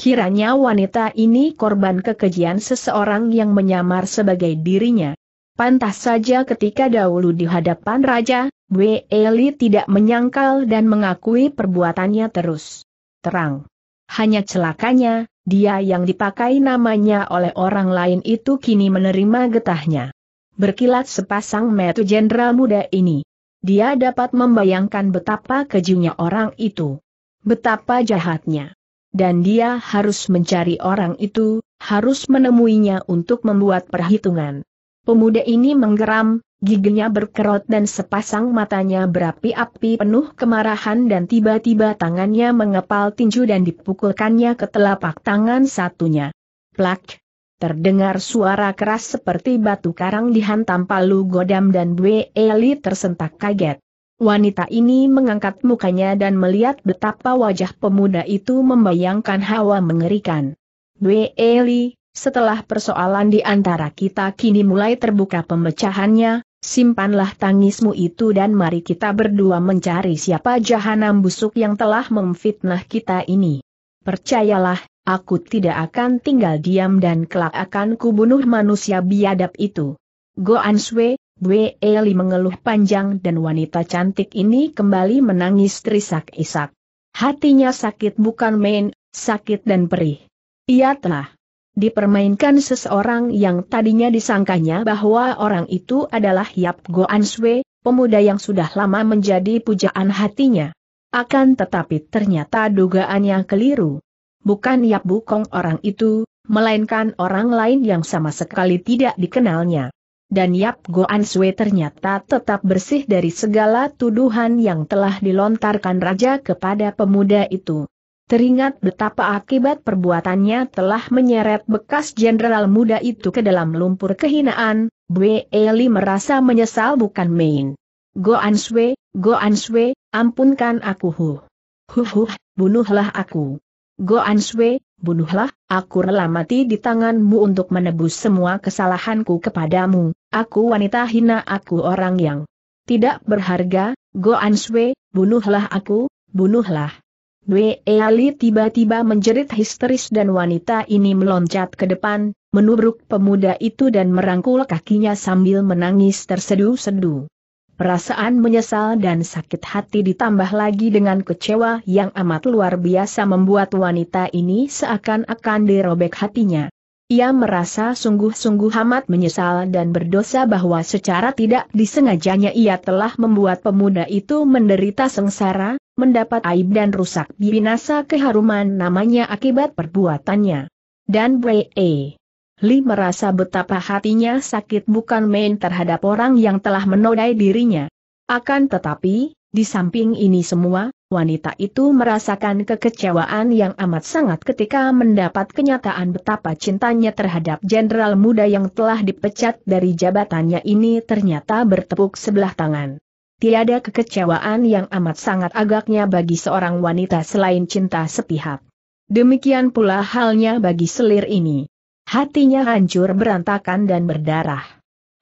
Kiranya wanita ini korban kekejian seseorang yang menyamar sebagai dirinya. Pantas saja ketika dahulu di hadapan raja, W. Eli tidak menyangkal dan mengakui perbuatannya terus. Terang. Hanya celakanya, dia yang dipakai namanya oleh orang lain itu kini menerima getahnya berkilat sepasang metu jenderal muda ini. Dia dapat membayangkan betapa kejunya orang itu. Betapa jahatnya. Dan dia harus mencari orang itu, harus menemuinya untuk membuat perhitungan. Pemuda ini menggeram, giginya berkerut dan sepasang matanya berapi-api penuh kemarahan dan tiba-tiba tangannya mengepal tinju dan dipukulkannya ke telapak tangan satunya. Plak! Terdengar suara keras seperti batu karang dihantam palu godam dan Bwe Eli tersentak kaget. Wanita ini mengangkat mukanya dan melihat betapa wajah pemuda itu membayangkan hawa mengerikan. Bwe Eli, setelah persoalan di antara kita kini mulai terbuka pemecahannya, simpanlah tangismu itu dan mari kita berdua mencari siapa jahanam busuk yang telah memfitnah kita ini. Percayalah, Aku tidak akan tinggal diam dan kelak akan kubunuh manusia biadab itu. Go Anshui, Bwe Eli mengeluh panjang dan wanita cantik ini kembali menangis terisak-isak. Hatinya sakit bukan main, sakit dan perih. Ia telah dipermainkan seseorang yang tadinya disangkanya bahwa orang itu adalah Yap Go Anshui, pemuda yang sudah lama menjadi pujaan hatinya. Akan tetapi ternyata dugaannya keliru bukan Yap Bukong orang itu, melainkan orang lain yang sama sekali tidak dikenalnya. Dan Yap Goan Swe ternyata tetap bersih dari segala tuduhan yang telah dilontarkan raja kepada pemuda itu. Teringat betapa akibat perbuatannya telah menyeret bekas jenderal muda itu ke dalam lumpur kehinaan, Bwe Eli merasa menyesal bukan main. Goan Go Goan Swe, ampunkan aku huh. Huh huh, bunuhlah aku. Go answe, bunuhlah, aku rela mati di tanganmu untuk menebus semua kesalahanku kepadamu, aku wanita hina aku orang yang tidak berharga, Go answe, bunuhlah aku, bunuhlah. Dwe Ali tiba-tiba menjerit histeris dan wanita ini meloncat ke depan, menubruk pemuda itu dan merangkul kakinya sambil menangis tersedu-sedu. Perasaan menyesal dan sakit hati ditambah lagi dengan kecewa yang amat luar biasa membuat wanita ini seakan-akan dirobek hatinya. Ia merasa sungguh-sungguh amat menyesal dan berdosa bahwa secara tidak disengajanya ia telah membuat pemuda itu menderita sengsara, mendapat aib dan rusak binasa keharuman namanya akibat perbuatannya. Dan Bre. Li merasa betapa hatinya sakit bukan main terhadap orang yang telah menodai dirinya. Akan tetapi, di samping ini semua, wanita itu merasakan kekecewaan yang amat sangat ketika mendapat kenyataan betapa cintanya terhadap jenderal muda yang telah dipecat dari jabatannya ini ternyata bertepuk sebelah tangan. Tiada kekecewaan yang amat sangat agaknya bagi seorang wanita selain cinta sepihak. Demikian pula halnya bagi selir ini. Hatinya hancur berantakan dan berdarah.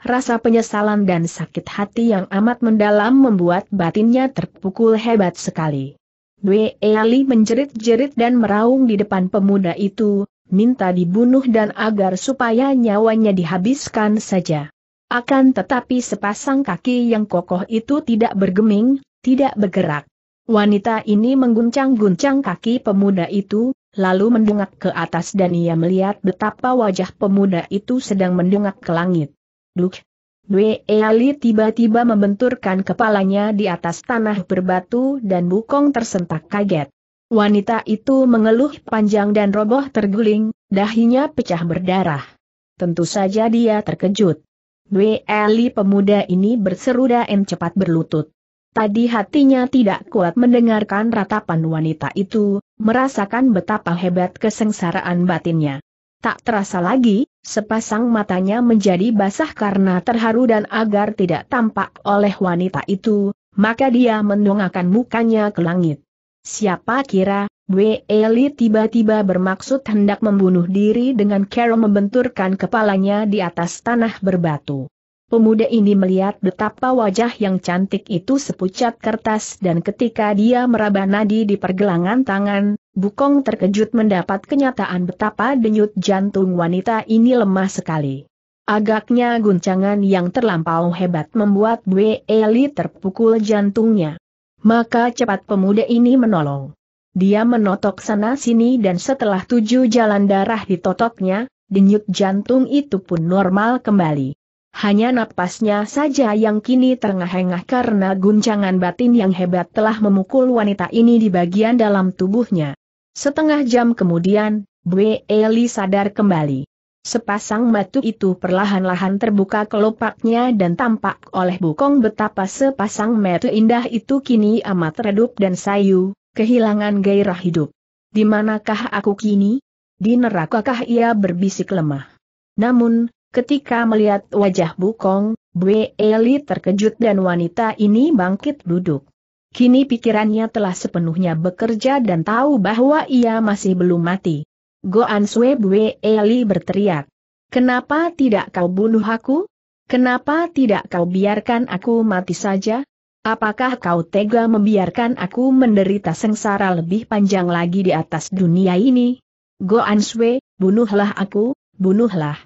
Rasa penyesalan dan sakit hati yang amat mendalam membuat batinnya terpukul hebat sekali. Dwe Ali menjerit-jerit dan meraung di depan pemuda itu, minta dibunuh dan agar supaya nyawanya dihabiskan saja. Akan tetapi sepasang kaki yang kokoh itu tidak bergeming, tidak bergerak. Wanita ini mengguncang-guncang kaki pemuda itu, lalu mendongak ke atas dan ia melihat betapa wajah pemuda itu sedang mendongak ke langit. Duk! Dwe Ali tiba-tiba membenturkan kepalanya di atas tanah berbatu dan Bukong tersentak kaget. Wanita itu mengeluh panjang dan roboh terguling, dahinya pecah berdarah. Tentu saja dia terkejut. Dwe Ali pemuda ini berseru dan cepat berlutut. Tadi hatinya tidak kuat mendengarkan ratapan wanita itu, merasakan betapa hebat kesengsaraan batinnya. Tak terasa lagi, sepasang matanya menjadi basah karena terharu dan agar tidak tampak oleh wanita itu, maka dia mendongakkan mukanya ke langit. Siapa kira, Wei Eli tiba-tiba bermaksud hendak membunuh diri dengan Carol membenturkan kepalanya di atas tanah berbatu. Pemuda ini melihat betapa wajah yang cantik itu sepucat kertas dan ketika dia meraba nadi di pergelangan tangan, Bukong terkejut mendapat kenyataan betapa denyut jantung wanita ini lemah sekali. Agaknya guncangan yang terlampau hebat membuat Bwe Eli terpukul jantungnya. Maka cepat pemuda ini menolong. Dia menotok sana-sini dan setelah tujuh jalan darah ditotoknya, denyut jantung itu pun normal kembali. Hanya napasnya saja yang kini terengah-engah karena guncangan batin yang hebat telah memukul wanita ini di bagian dalam tubuhnya. Setengah jam kemudian, B. Eli sadar kembali. Sepasang mata itu perlahan-lahan terbuka kelopaknya dan tampak oleh bukong betapa sepasang mata indah itu kini amat redup dan sayu, kehilangan gairah hidup. Di manakah aku kini? Di nerakakah ia berbisik lemah? Namun, Ketika melihat wajah Bukong, Bue Eli terkejut dan wanita ini bangkit duduk. Kini pikirannya telah sepenuhnya bekerja dan tahu bahwa ia masih belum mati. Goan Sue Bue Eli berteriak. Kenapa tidak kau bunuh aku? Kenapa tidak kau biarkan aku mati saja? Apakah kau tega membiarkan aku menderita sengsara lebih panjang lagi di atas dunia ini? Goan Sue, bunuhlah aku, bunuhlah.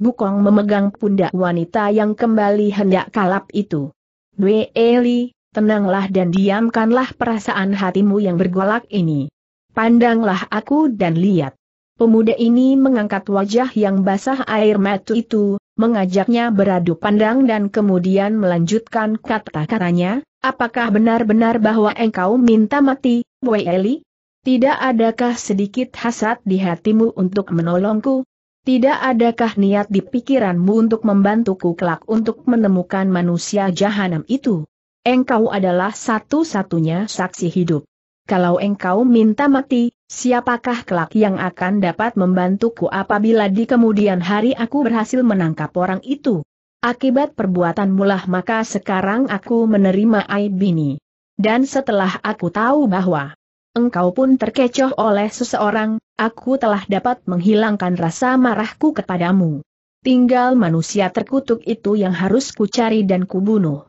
Bukong memegang pundak wanita yang kembali hendak kalap itu. Dwe Eli, tenanglah dan diamkanlah perasaan hatimu yang bergolak ini. Pandanglah aku dan lihat. Pemuda ini mengangkat wajah yang basah air mata itu, mengajaknya beradu pandang dan kemudian melanjutkan kata-katanya, apakah benar-benar bahwa engkau minta mati, Wei Eli? Tidak adakah sedikit hasad di hatimu untuk menolongku? Tidak adakah niat di pikiranmu untuk membantuku kelak untuk menemukan manusia jahanam itu? Engkau adalah satu-satunya saksi hidup. Kalau engkau minta mati, siapakah kelak yang akan dapat membantuku apabila di kemudian hari aku berhasil menangkap orang itu? Akibat perbuatan mulah maka sekarang aku menerima aib ini. Dan setelah aku tahu bahwa engkau pun terkecoh oleh seseorang, aku telah dapat menghilangkan rasa marahku kepadamu. Tinggal manusia terkutuk itu yang harus kucari dan kubunuh.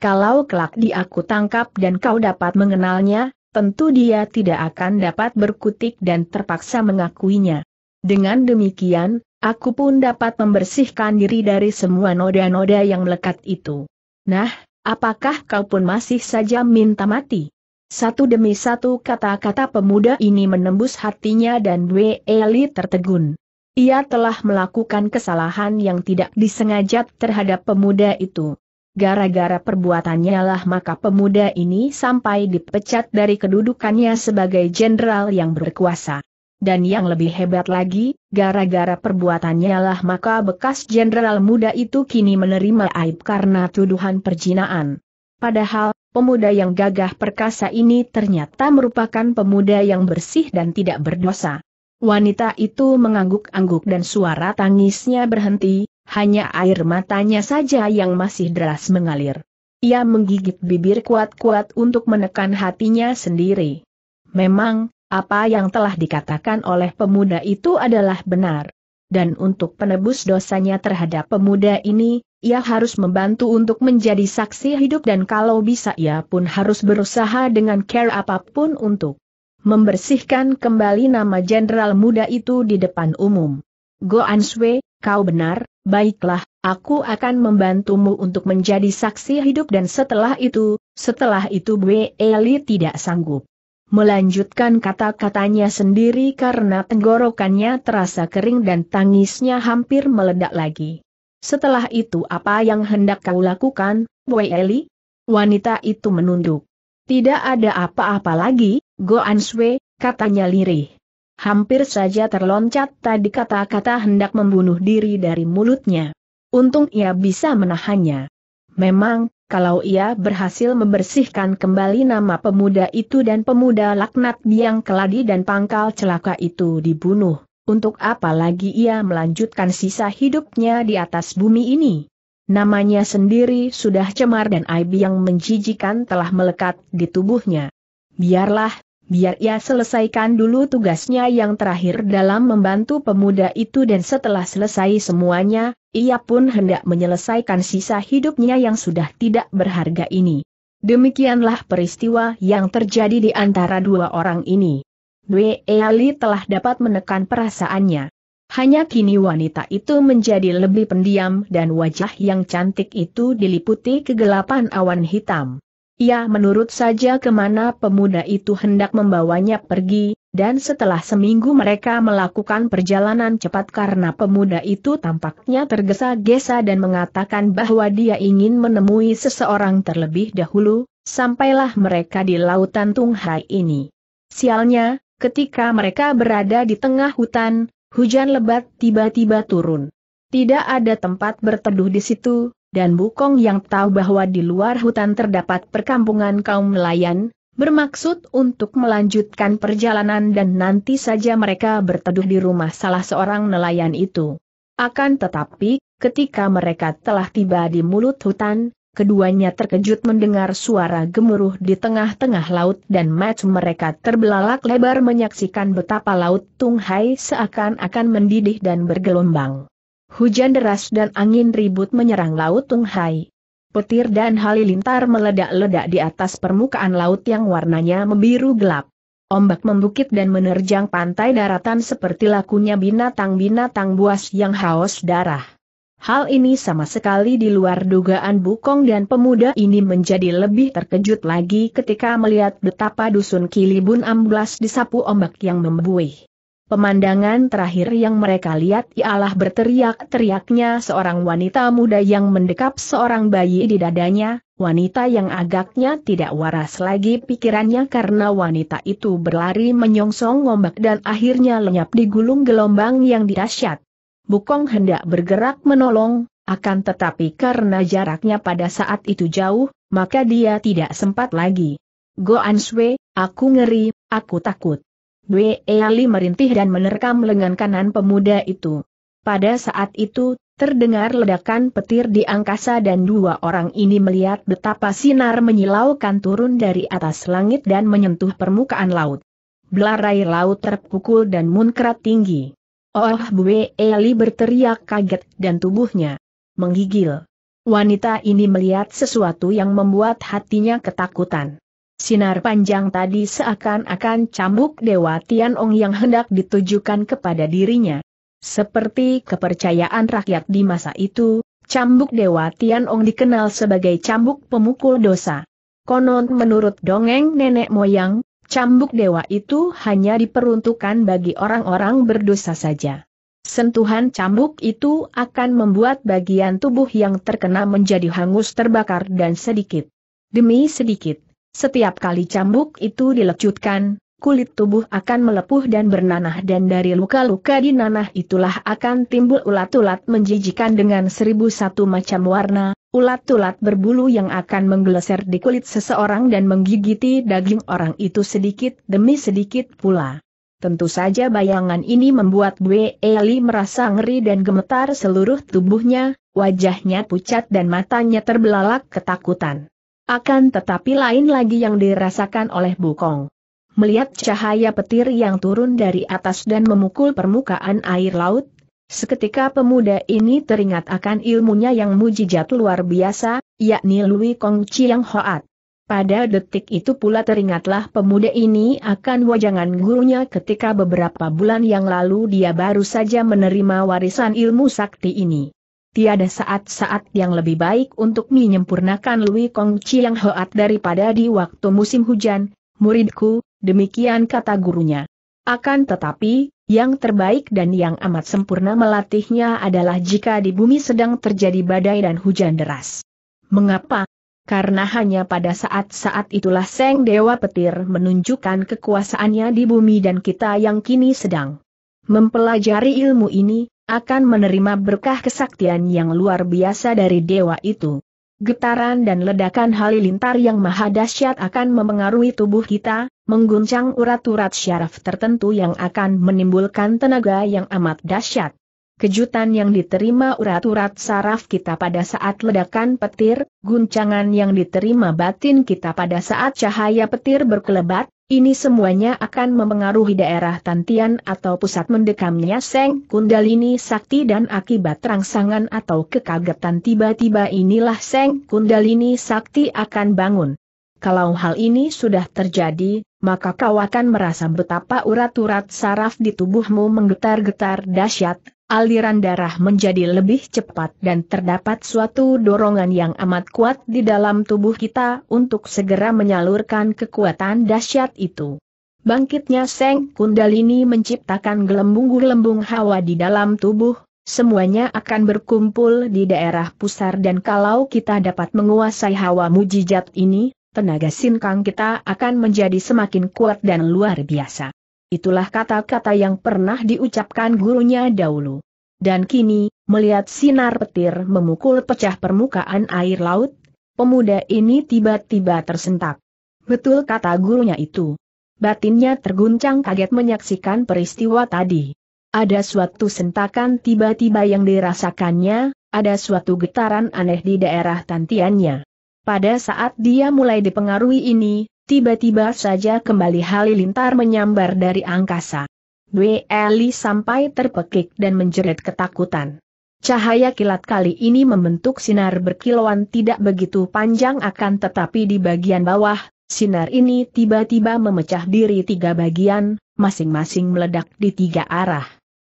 Kalau kelak di aku tangkap dan kau dapat mengenalnya, tentu dia tidak akan dapat berkutik dan terpaksa mengakuinya. Dengan demikian, aku pun dapat membersihkan diri dari semua noda-noda yang melekat itu. Nah, apakah kau pun masih saja minta mati? Satu demi satu kata-kata pemuda ini menembus hatinya dan Wei Eli tertegun. Ia telah melakukan kesalahan yang tidak disengaja terhadap pemuda itu. Gara-gara perbuatannya lah maka pemuda ini sampai dipecat dari kedudukannya sebagai jenderal yang berkuasa. Dan yang lebih hebat lagi, gara-gara perbuatannya lah maka bekas jenderal muda itu kini menerima aib karena tuduhan perjinaan. Padahal, pemuda yang gagah perkasa ini ternyata merupakan pemuda yang bersih dan tidak berdosa. Wanita itu mengangguk-angguk dan suara tangisnya berhenti, hanya air matanya saja yang masih deras mengalir. Ia menggigit bibir kuat-kuat untuk menekan hatinya sendiri. Memang, apa yang telah dikatakan oleh pemuda itu adalah benar. Dan untuk penebus dosanya terhadap pemuda ini, ia harus membantu untuk menjadi saksi hidup dan kalau bisa ia pun harus berusaha dengan care apapun untuk membersihkan kembali nama jenderal muda itu di depan umum. Go Answe, kau benar, baiklah, aku akan membantumu untuk menjadi saksi hidup dan setelah itu, setelah itu Bwe Eli tidak sanggup melanjutkan kata-katanya sendiri karena tenggorokannya terasa kering dan tangisnya hampir meledak lagi. Setelah itu apa yang hendak kau lakukan, Wei Eli? Wanita itu menunduk. Tidak ada apa-apa lagi, go Sui, katanya lirih. Hampir saja terloncat tadi kata-kata hendak membunuh diri dari mulutnya. Untung ia bisa menahannya. Memang, kalau ia berhasil membersihkan kembali nama pemuda itu dan pemuda laknat biang keladi dan pangkal celaka itu dibunuh. Untuk apa lagi ia melanjutkan sisa hidupnya di atas bumi ini? Namanya sendiri sudah cemar dan aib yang menjijikan telah melekat di tubuhnya. Biarlah, biar ia selesaikan dulu tugasnya yang terakhir dalam membantu pemuda itu dan setelah selesai semuanya, ia pun hendak menyelesaikan sisa hidupnya yang sudah tidak berharga ini. Demikianlah peristiwa yang terjadi di antara dua orang ini. Dwe Ali telah dapat menekan perasaannya. Hanya kini wanita itu menjadi lebih pendiam dan wajah yang cantik itu diliputi kegelapan awan hitam. Ia menurut saja kemana pemuda itu hendak membawanya pergi, dan setelah seminggu mereka melakukan perjalanan cepat karena pemuda itu tampaknya tergesa-gesa dan mengatakan bahwa dia ingin menemui seseorang terlebih dahulu, sampailah mereka di lautan Tunghai ini. Sialnya, Ketika mereka berada di tengah hutan, hujan lebat tiba-tiba turun. Tidak ada tempat berteduh di situ, dan Bukong yang tahu bahwa di luar hutan terdapat perkampungan kaum nelayan, bermaksud untuk melanjutkan perjalanan dan nanti saja mereka berteduh di rumah salah seorang nelayan itu. Akan tetapi, ketika mereka telah tiba di mulut hutan, keduanya terkejut mendengar suara gemuruh di tengah-tengah laut dan match mereka terbelalak lebar menyaksikan betapa laut tung Hai seakan-akan mendidih dan bergelombang. Hujan deras dan angin ribut menyerang laut tung Hai. Petir dan halilintar meledak-ledak di atas permukaan laut yang warnanya membiru gelap. Ombak membukit dan menerjang pantai daratan seperti lakunya binatang-binatang buas yang haus darah. Hal ini sama sekali di luar dugaan Bukong dan pemuda ini menjadi lebih terkejut lagi ketika melihat betapa dusun Kilibun amblas disapu ombak yang membuih. Pemandangan terakhir yang mereka lihat ialah berteriak-teriaknya seorang wanita muda yang mendekap seorang bayi di dadanya, wanita yang agaknya tidak waras lagi pikirannya karena wanita itu berlari menyongsong ombak dan akhirnya lenyap di gulung gelombang yang dirasyat. Bukong hendak bergerak menolong, akan tetapi karena jaraknya pada saat itu jauh, maka dia tidak sempat lagi. Goan Sui, aku ngeri, aku takut. Dwe Eali merintih dan menerkam lengan kanan pemuda itu. Pada saat itu, terdengar ledakan petir di angkasa dan dua orang ini melihat betapa sinar menyilaukan turun dari atas langit dan menyentuh permukaan laut. Belarai laut terpukul dan munkrat tinggi. Oh Bue Eli berteriak kaget dan tubuhnya menggigil. Wanita ini melihat sesuatu yang membuat hatinya ketakutan. Sinar panjang tadi seakan-akan cambuk Dewa Tianong yang hendak ditujukan kepada dirinya. Seperti kepercayaan rakyat di masa itu, cambuk Dewa Tianong dikenal sebagai cambuk pemukul dosa. Konon menurut dongeng nenek moyang, Cambuk dewa itu hanya diperuntukkan bagi orang-orang berdosa saja. Sentuhan cambuk itu akan membuat bagian tubuh yang terkena menjadi hangus terbakar dan sedikit. Demi sedikit, setiap kali cambuk itu dilecutkan, kulit tubuh akan melepuh dan bernanah dan dari luka-luka di nanah itulah akan timbul ulat-ulat menjijikan dengan seribu satu macam warna, Ulat-ulat berbulu yang akan menggeleser di kulit seseorang dan menggigiti daging orang itu sedikit demi sedikit pula. Tentu saja bayangan ini membuat Bwe Eli merasa ngeri dan gemetar seluruh tubuhnya, wajahnya pucat dan matanya terbelalak ketakutan. Akan tetapi lain lagi yang dirasakan oleh Bukong. Melihat cahaya petir yang turun dari atas dan memukul permukaan air laut, Seketika pemuda ini teringat akan ilmunya yang mujizat luar biasa, yakni Lui Kong Chiang Hoat. Pada detik itu pula teringatlah pemuda ini akan wajangan gurunya ketika beberapa bulan yang lalu dia baru saja menerima warisan ilmu sakti ini. Tiada saat-saat yang lebih baik untuk menyempurnakan Lui Kong Chiang Hoat daripada di waktu musim hujan, muridku, demikian kata gurunya. Akan tetapi, yang terbaik dan yang amat sempurna melatihnya adalah jika di bumi sedang terjadi badai dan hujan deras. Mengapa? Karena hanya pada saat-saat itulah Seng Dewa Petir menunjukkan kekuasaannya di bumi dan kita yang kini sedang mempelajari ilmu ini, akan menerima berkah kesaktian yang luar biasa dari dewa itu. Getaran dan ledakan halilintar yang maha dahsyat akan memengaruhi tubuh kita, mengguncang urat-urat syaraf tertentu yang akan menimbulkan tenaga yang amat dahsyat. Kejutan yang diterima urat-urat saraf kita pada saat ledakan petir, guncangan yang diterima batin kita pada saat cahaya petir berkelebat, ini semuanya akan mempengaruhi daerah tantian atau pusat mendekamnya Seng Kundalini Sakti dan akibat rangsangan atau kekagetan tiba-tiba inilah Seng Kundalini Sakti akan bangun. Kalau hal ini sudah terjadi, maka kau akan merasa betapa urat-urat saraf di tubuhmu menggetar-getar dahsyat, aliran darah menjadi lebih cepat dan terdapat suatu dorongan yang amat kuat di dalam tubuh kita untuk segera menyalurkan kekuatan dahsyat itu. Bangkitnya Seng Kundalini menciptakan gelembung-gelembung hawa di dalam tubuh, semuanya akan berkumpul di daerah pusar dan kalau kita dapat menguasai hawa mujijat ini, tenaga sinkang kita akan menjadi semakin kuat dan luar biasa. Itulah kata-kata yang pernah diucapkan gurunya dahulu. Dan kini, melihat sinar petir memukul pecah permukaan air laut, pemuda ini tiba-tiba tersentak. Betul kata gurunya itu. Batinnya terguncang kaget menyaksikan peristiwa tadi. Ada suatu sentakan tiba-tiba yang dirasakannya, ada suatu getaran aneh di daerah tantiannya. Pada saat dia mulai dipengaruhi ini, Tiba-tiba saja kembali halilintar menyambar dari angkasa. Bli sampai terpekik dan menjerit ketakutan. Cahaya kilat kali ini membentuk sinar berkilauan tidak begitu panjang akan tetapi di bagian bawah, sinar ini tiba-tiba memecah diri tiga bagian, masing-masing meledak di tiga arah.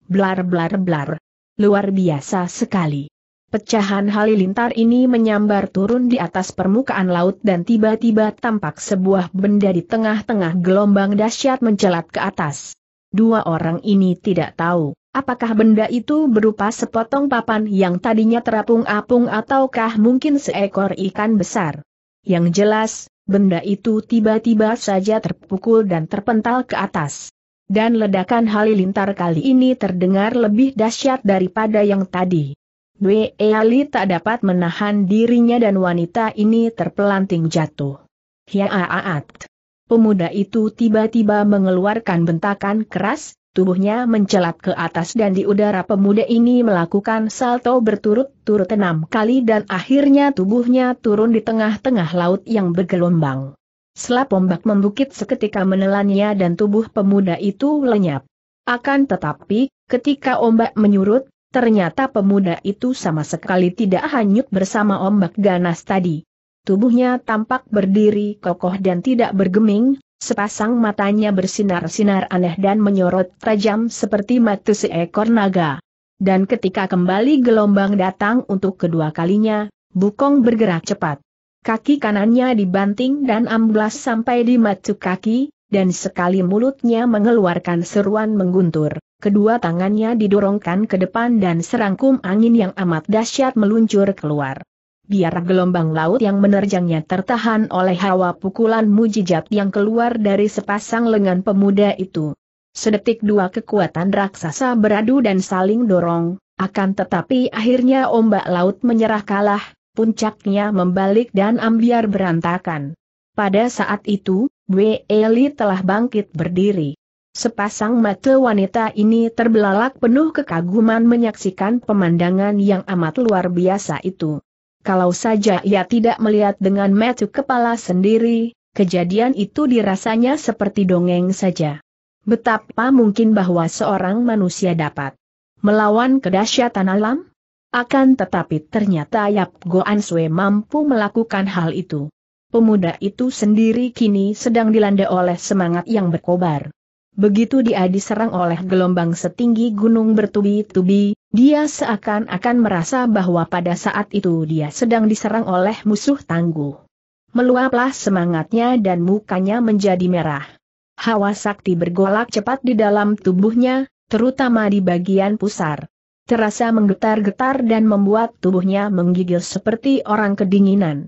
Blar blar blar. Luar biasa sekali. Pecahan halilintar ini menyambar turun di atas permukaan laut dan tiba-tiba tampak sebuah benda di tengah-tengah gelombang dahsyat mencelat ke atas. Dua orang ini tidak tahu, apakah benda itu berupa sepotong papan yang tadinya terapung-apung ataukah mungkin seekor ikan besar. Yang jelas, benda itu tiba-tiba saja terpukul dan terpental ke atas. Dan ledakan halilintar kali ini terdengar lebih dahsyat daripada yang tadi. Dwe Eali tak dapat menahan dirinya dan wanita ini terpelanting jatuh. Hiaaat. Pemuda itu tiba-tiba mengeluarkan bentakan keras, tubuhnya mencelat ke atas dan di udara pemuda ini melakukan salto berturut-turut enam kali dan akhirnya tubuhnya turun di tengah-tengah laut yang bergelombang. Selap ombak membukit seketika menelannya dan tubuh pemuda itu lenyap. Akan tetapi, ketika ombak menyurut, Ternyata pemuda itu sama sekali tidak hanyut bersama ombak ganas tadi. Tubuhnya tampak berdiri kokoh dan tidak bergeming, sepasang matanya bersinar-sinar aneh dan menyorot tajam seperti mata seekor naga. Dan ketika kembali gelombang datang untuk kedua kalinya, Bukong bergerak cepat. Kaki kanannya dibanting dan amblas sampai di matu kaki, dan sekali mulutnya mengeluarkan seruan mengguntur, kedua tangannya didorongkan ke depan dan serangkum angin yang amat dahsyat meluncur keluar. Biar gelombang laut yang menerjangnya tertahan oleh hawa pukulan mujijat yang keluar dari sepasang lengan pemuda itu. Sedetik dua kekuatan raksasa beradu dan saling dorong, akan tetapi akhirnya ombak laut menyerah kalah, puncaknya membalik dan ambiar berantakan. Pada saat itu, Bwe Eli telah bangkit berdiri. Sepasang mata wanita ini terbelalak penuh kekaguman menyaksikan pemandangan yang amat luar biasa itu. Kalau saja ia tidak melihat dengan mata kepala sendiri, kejadian itu dirasanya seperti dongeng saja. Betapa mungkin bahwa seorang manusia dapat melawan kedahsyatan alam? Akan tetapi ternyata Yap Goan Sue mampu melakukan hal itu pemuda itu sendiri kini sedang dilanda oleh semangat yang berkobar. Begitu dia diserang oleh gelombang setinggi gunung bertubi-tubi, dia seakan-akan merasa bahwa pada saat itu dia sedang diserang oleh musuh tangguh. Meluaplah semangatnya dan mukanya menjadi merah. Hawa sakti bergolak cepat di dalam tubuhnya, terutama di bagian pusar terasa menggetar-getar dan membuat tubuhnya menggigil seperti orang kedinginan.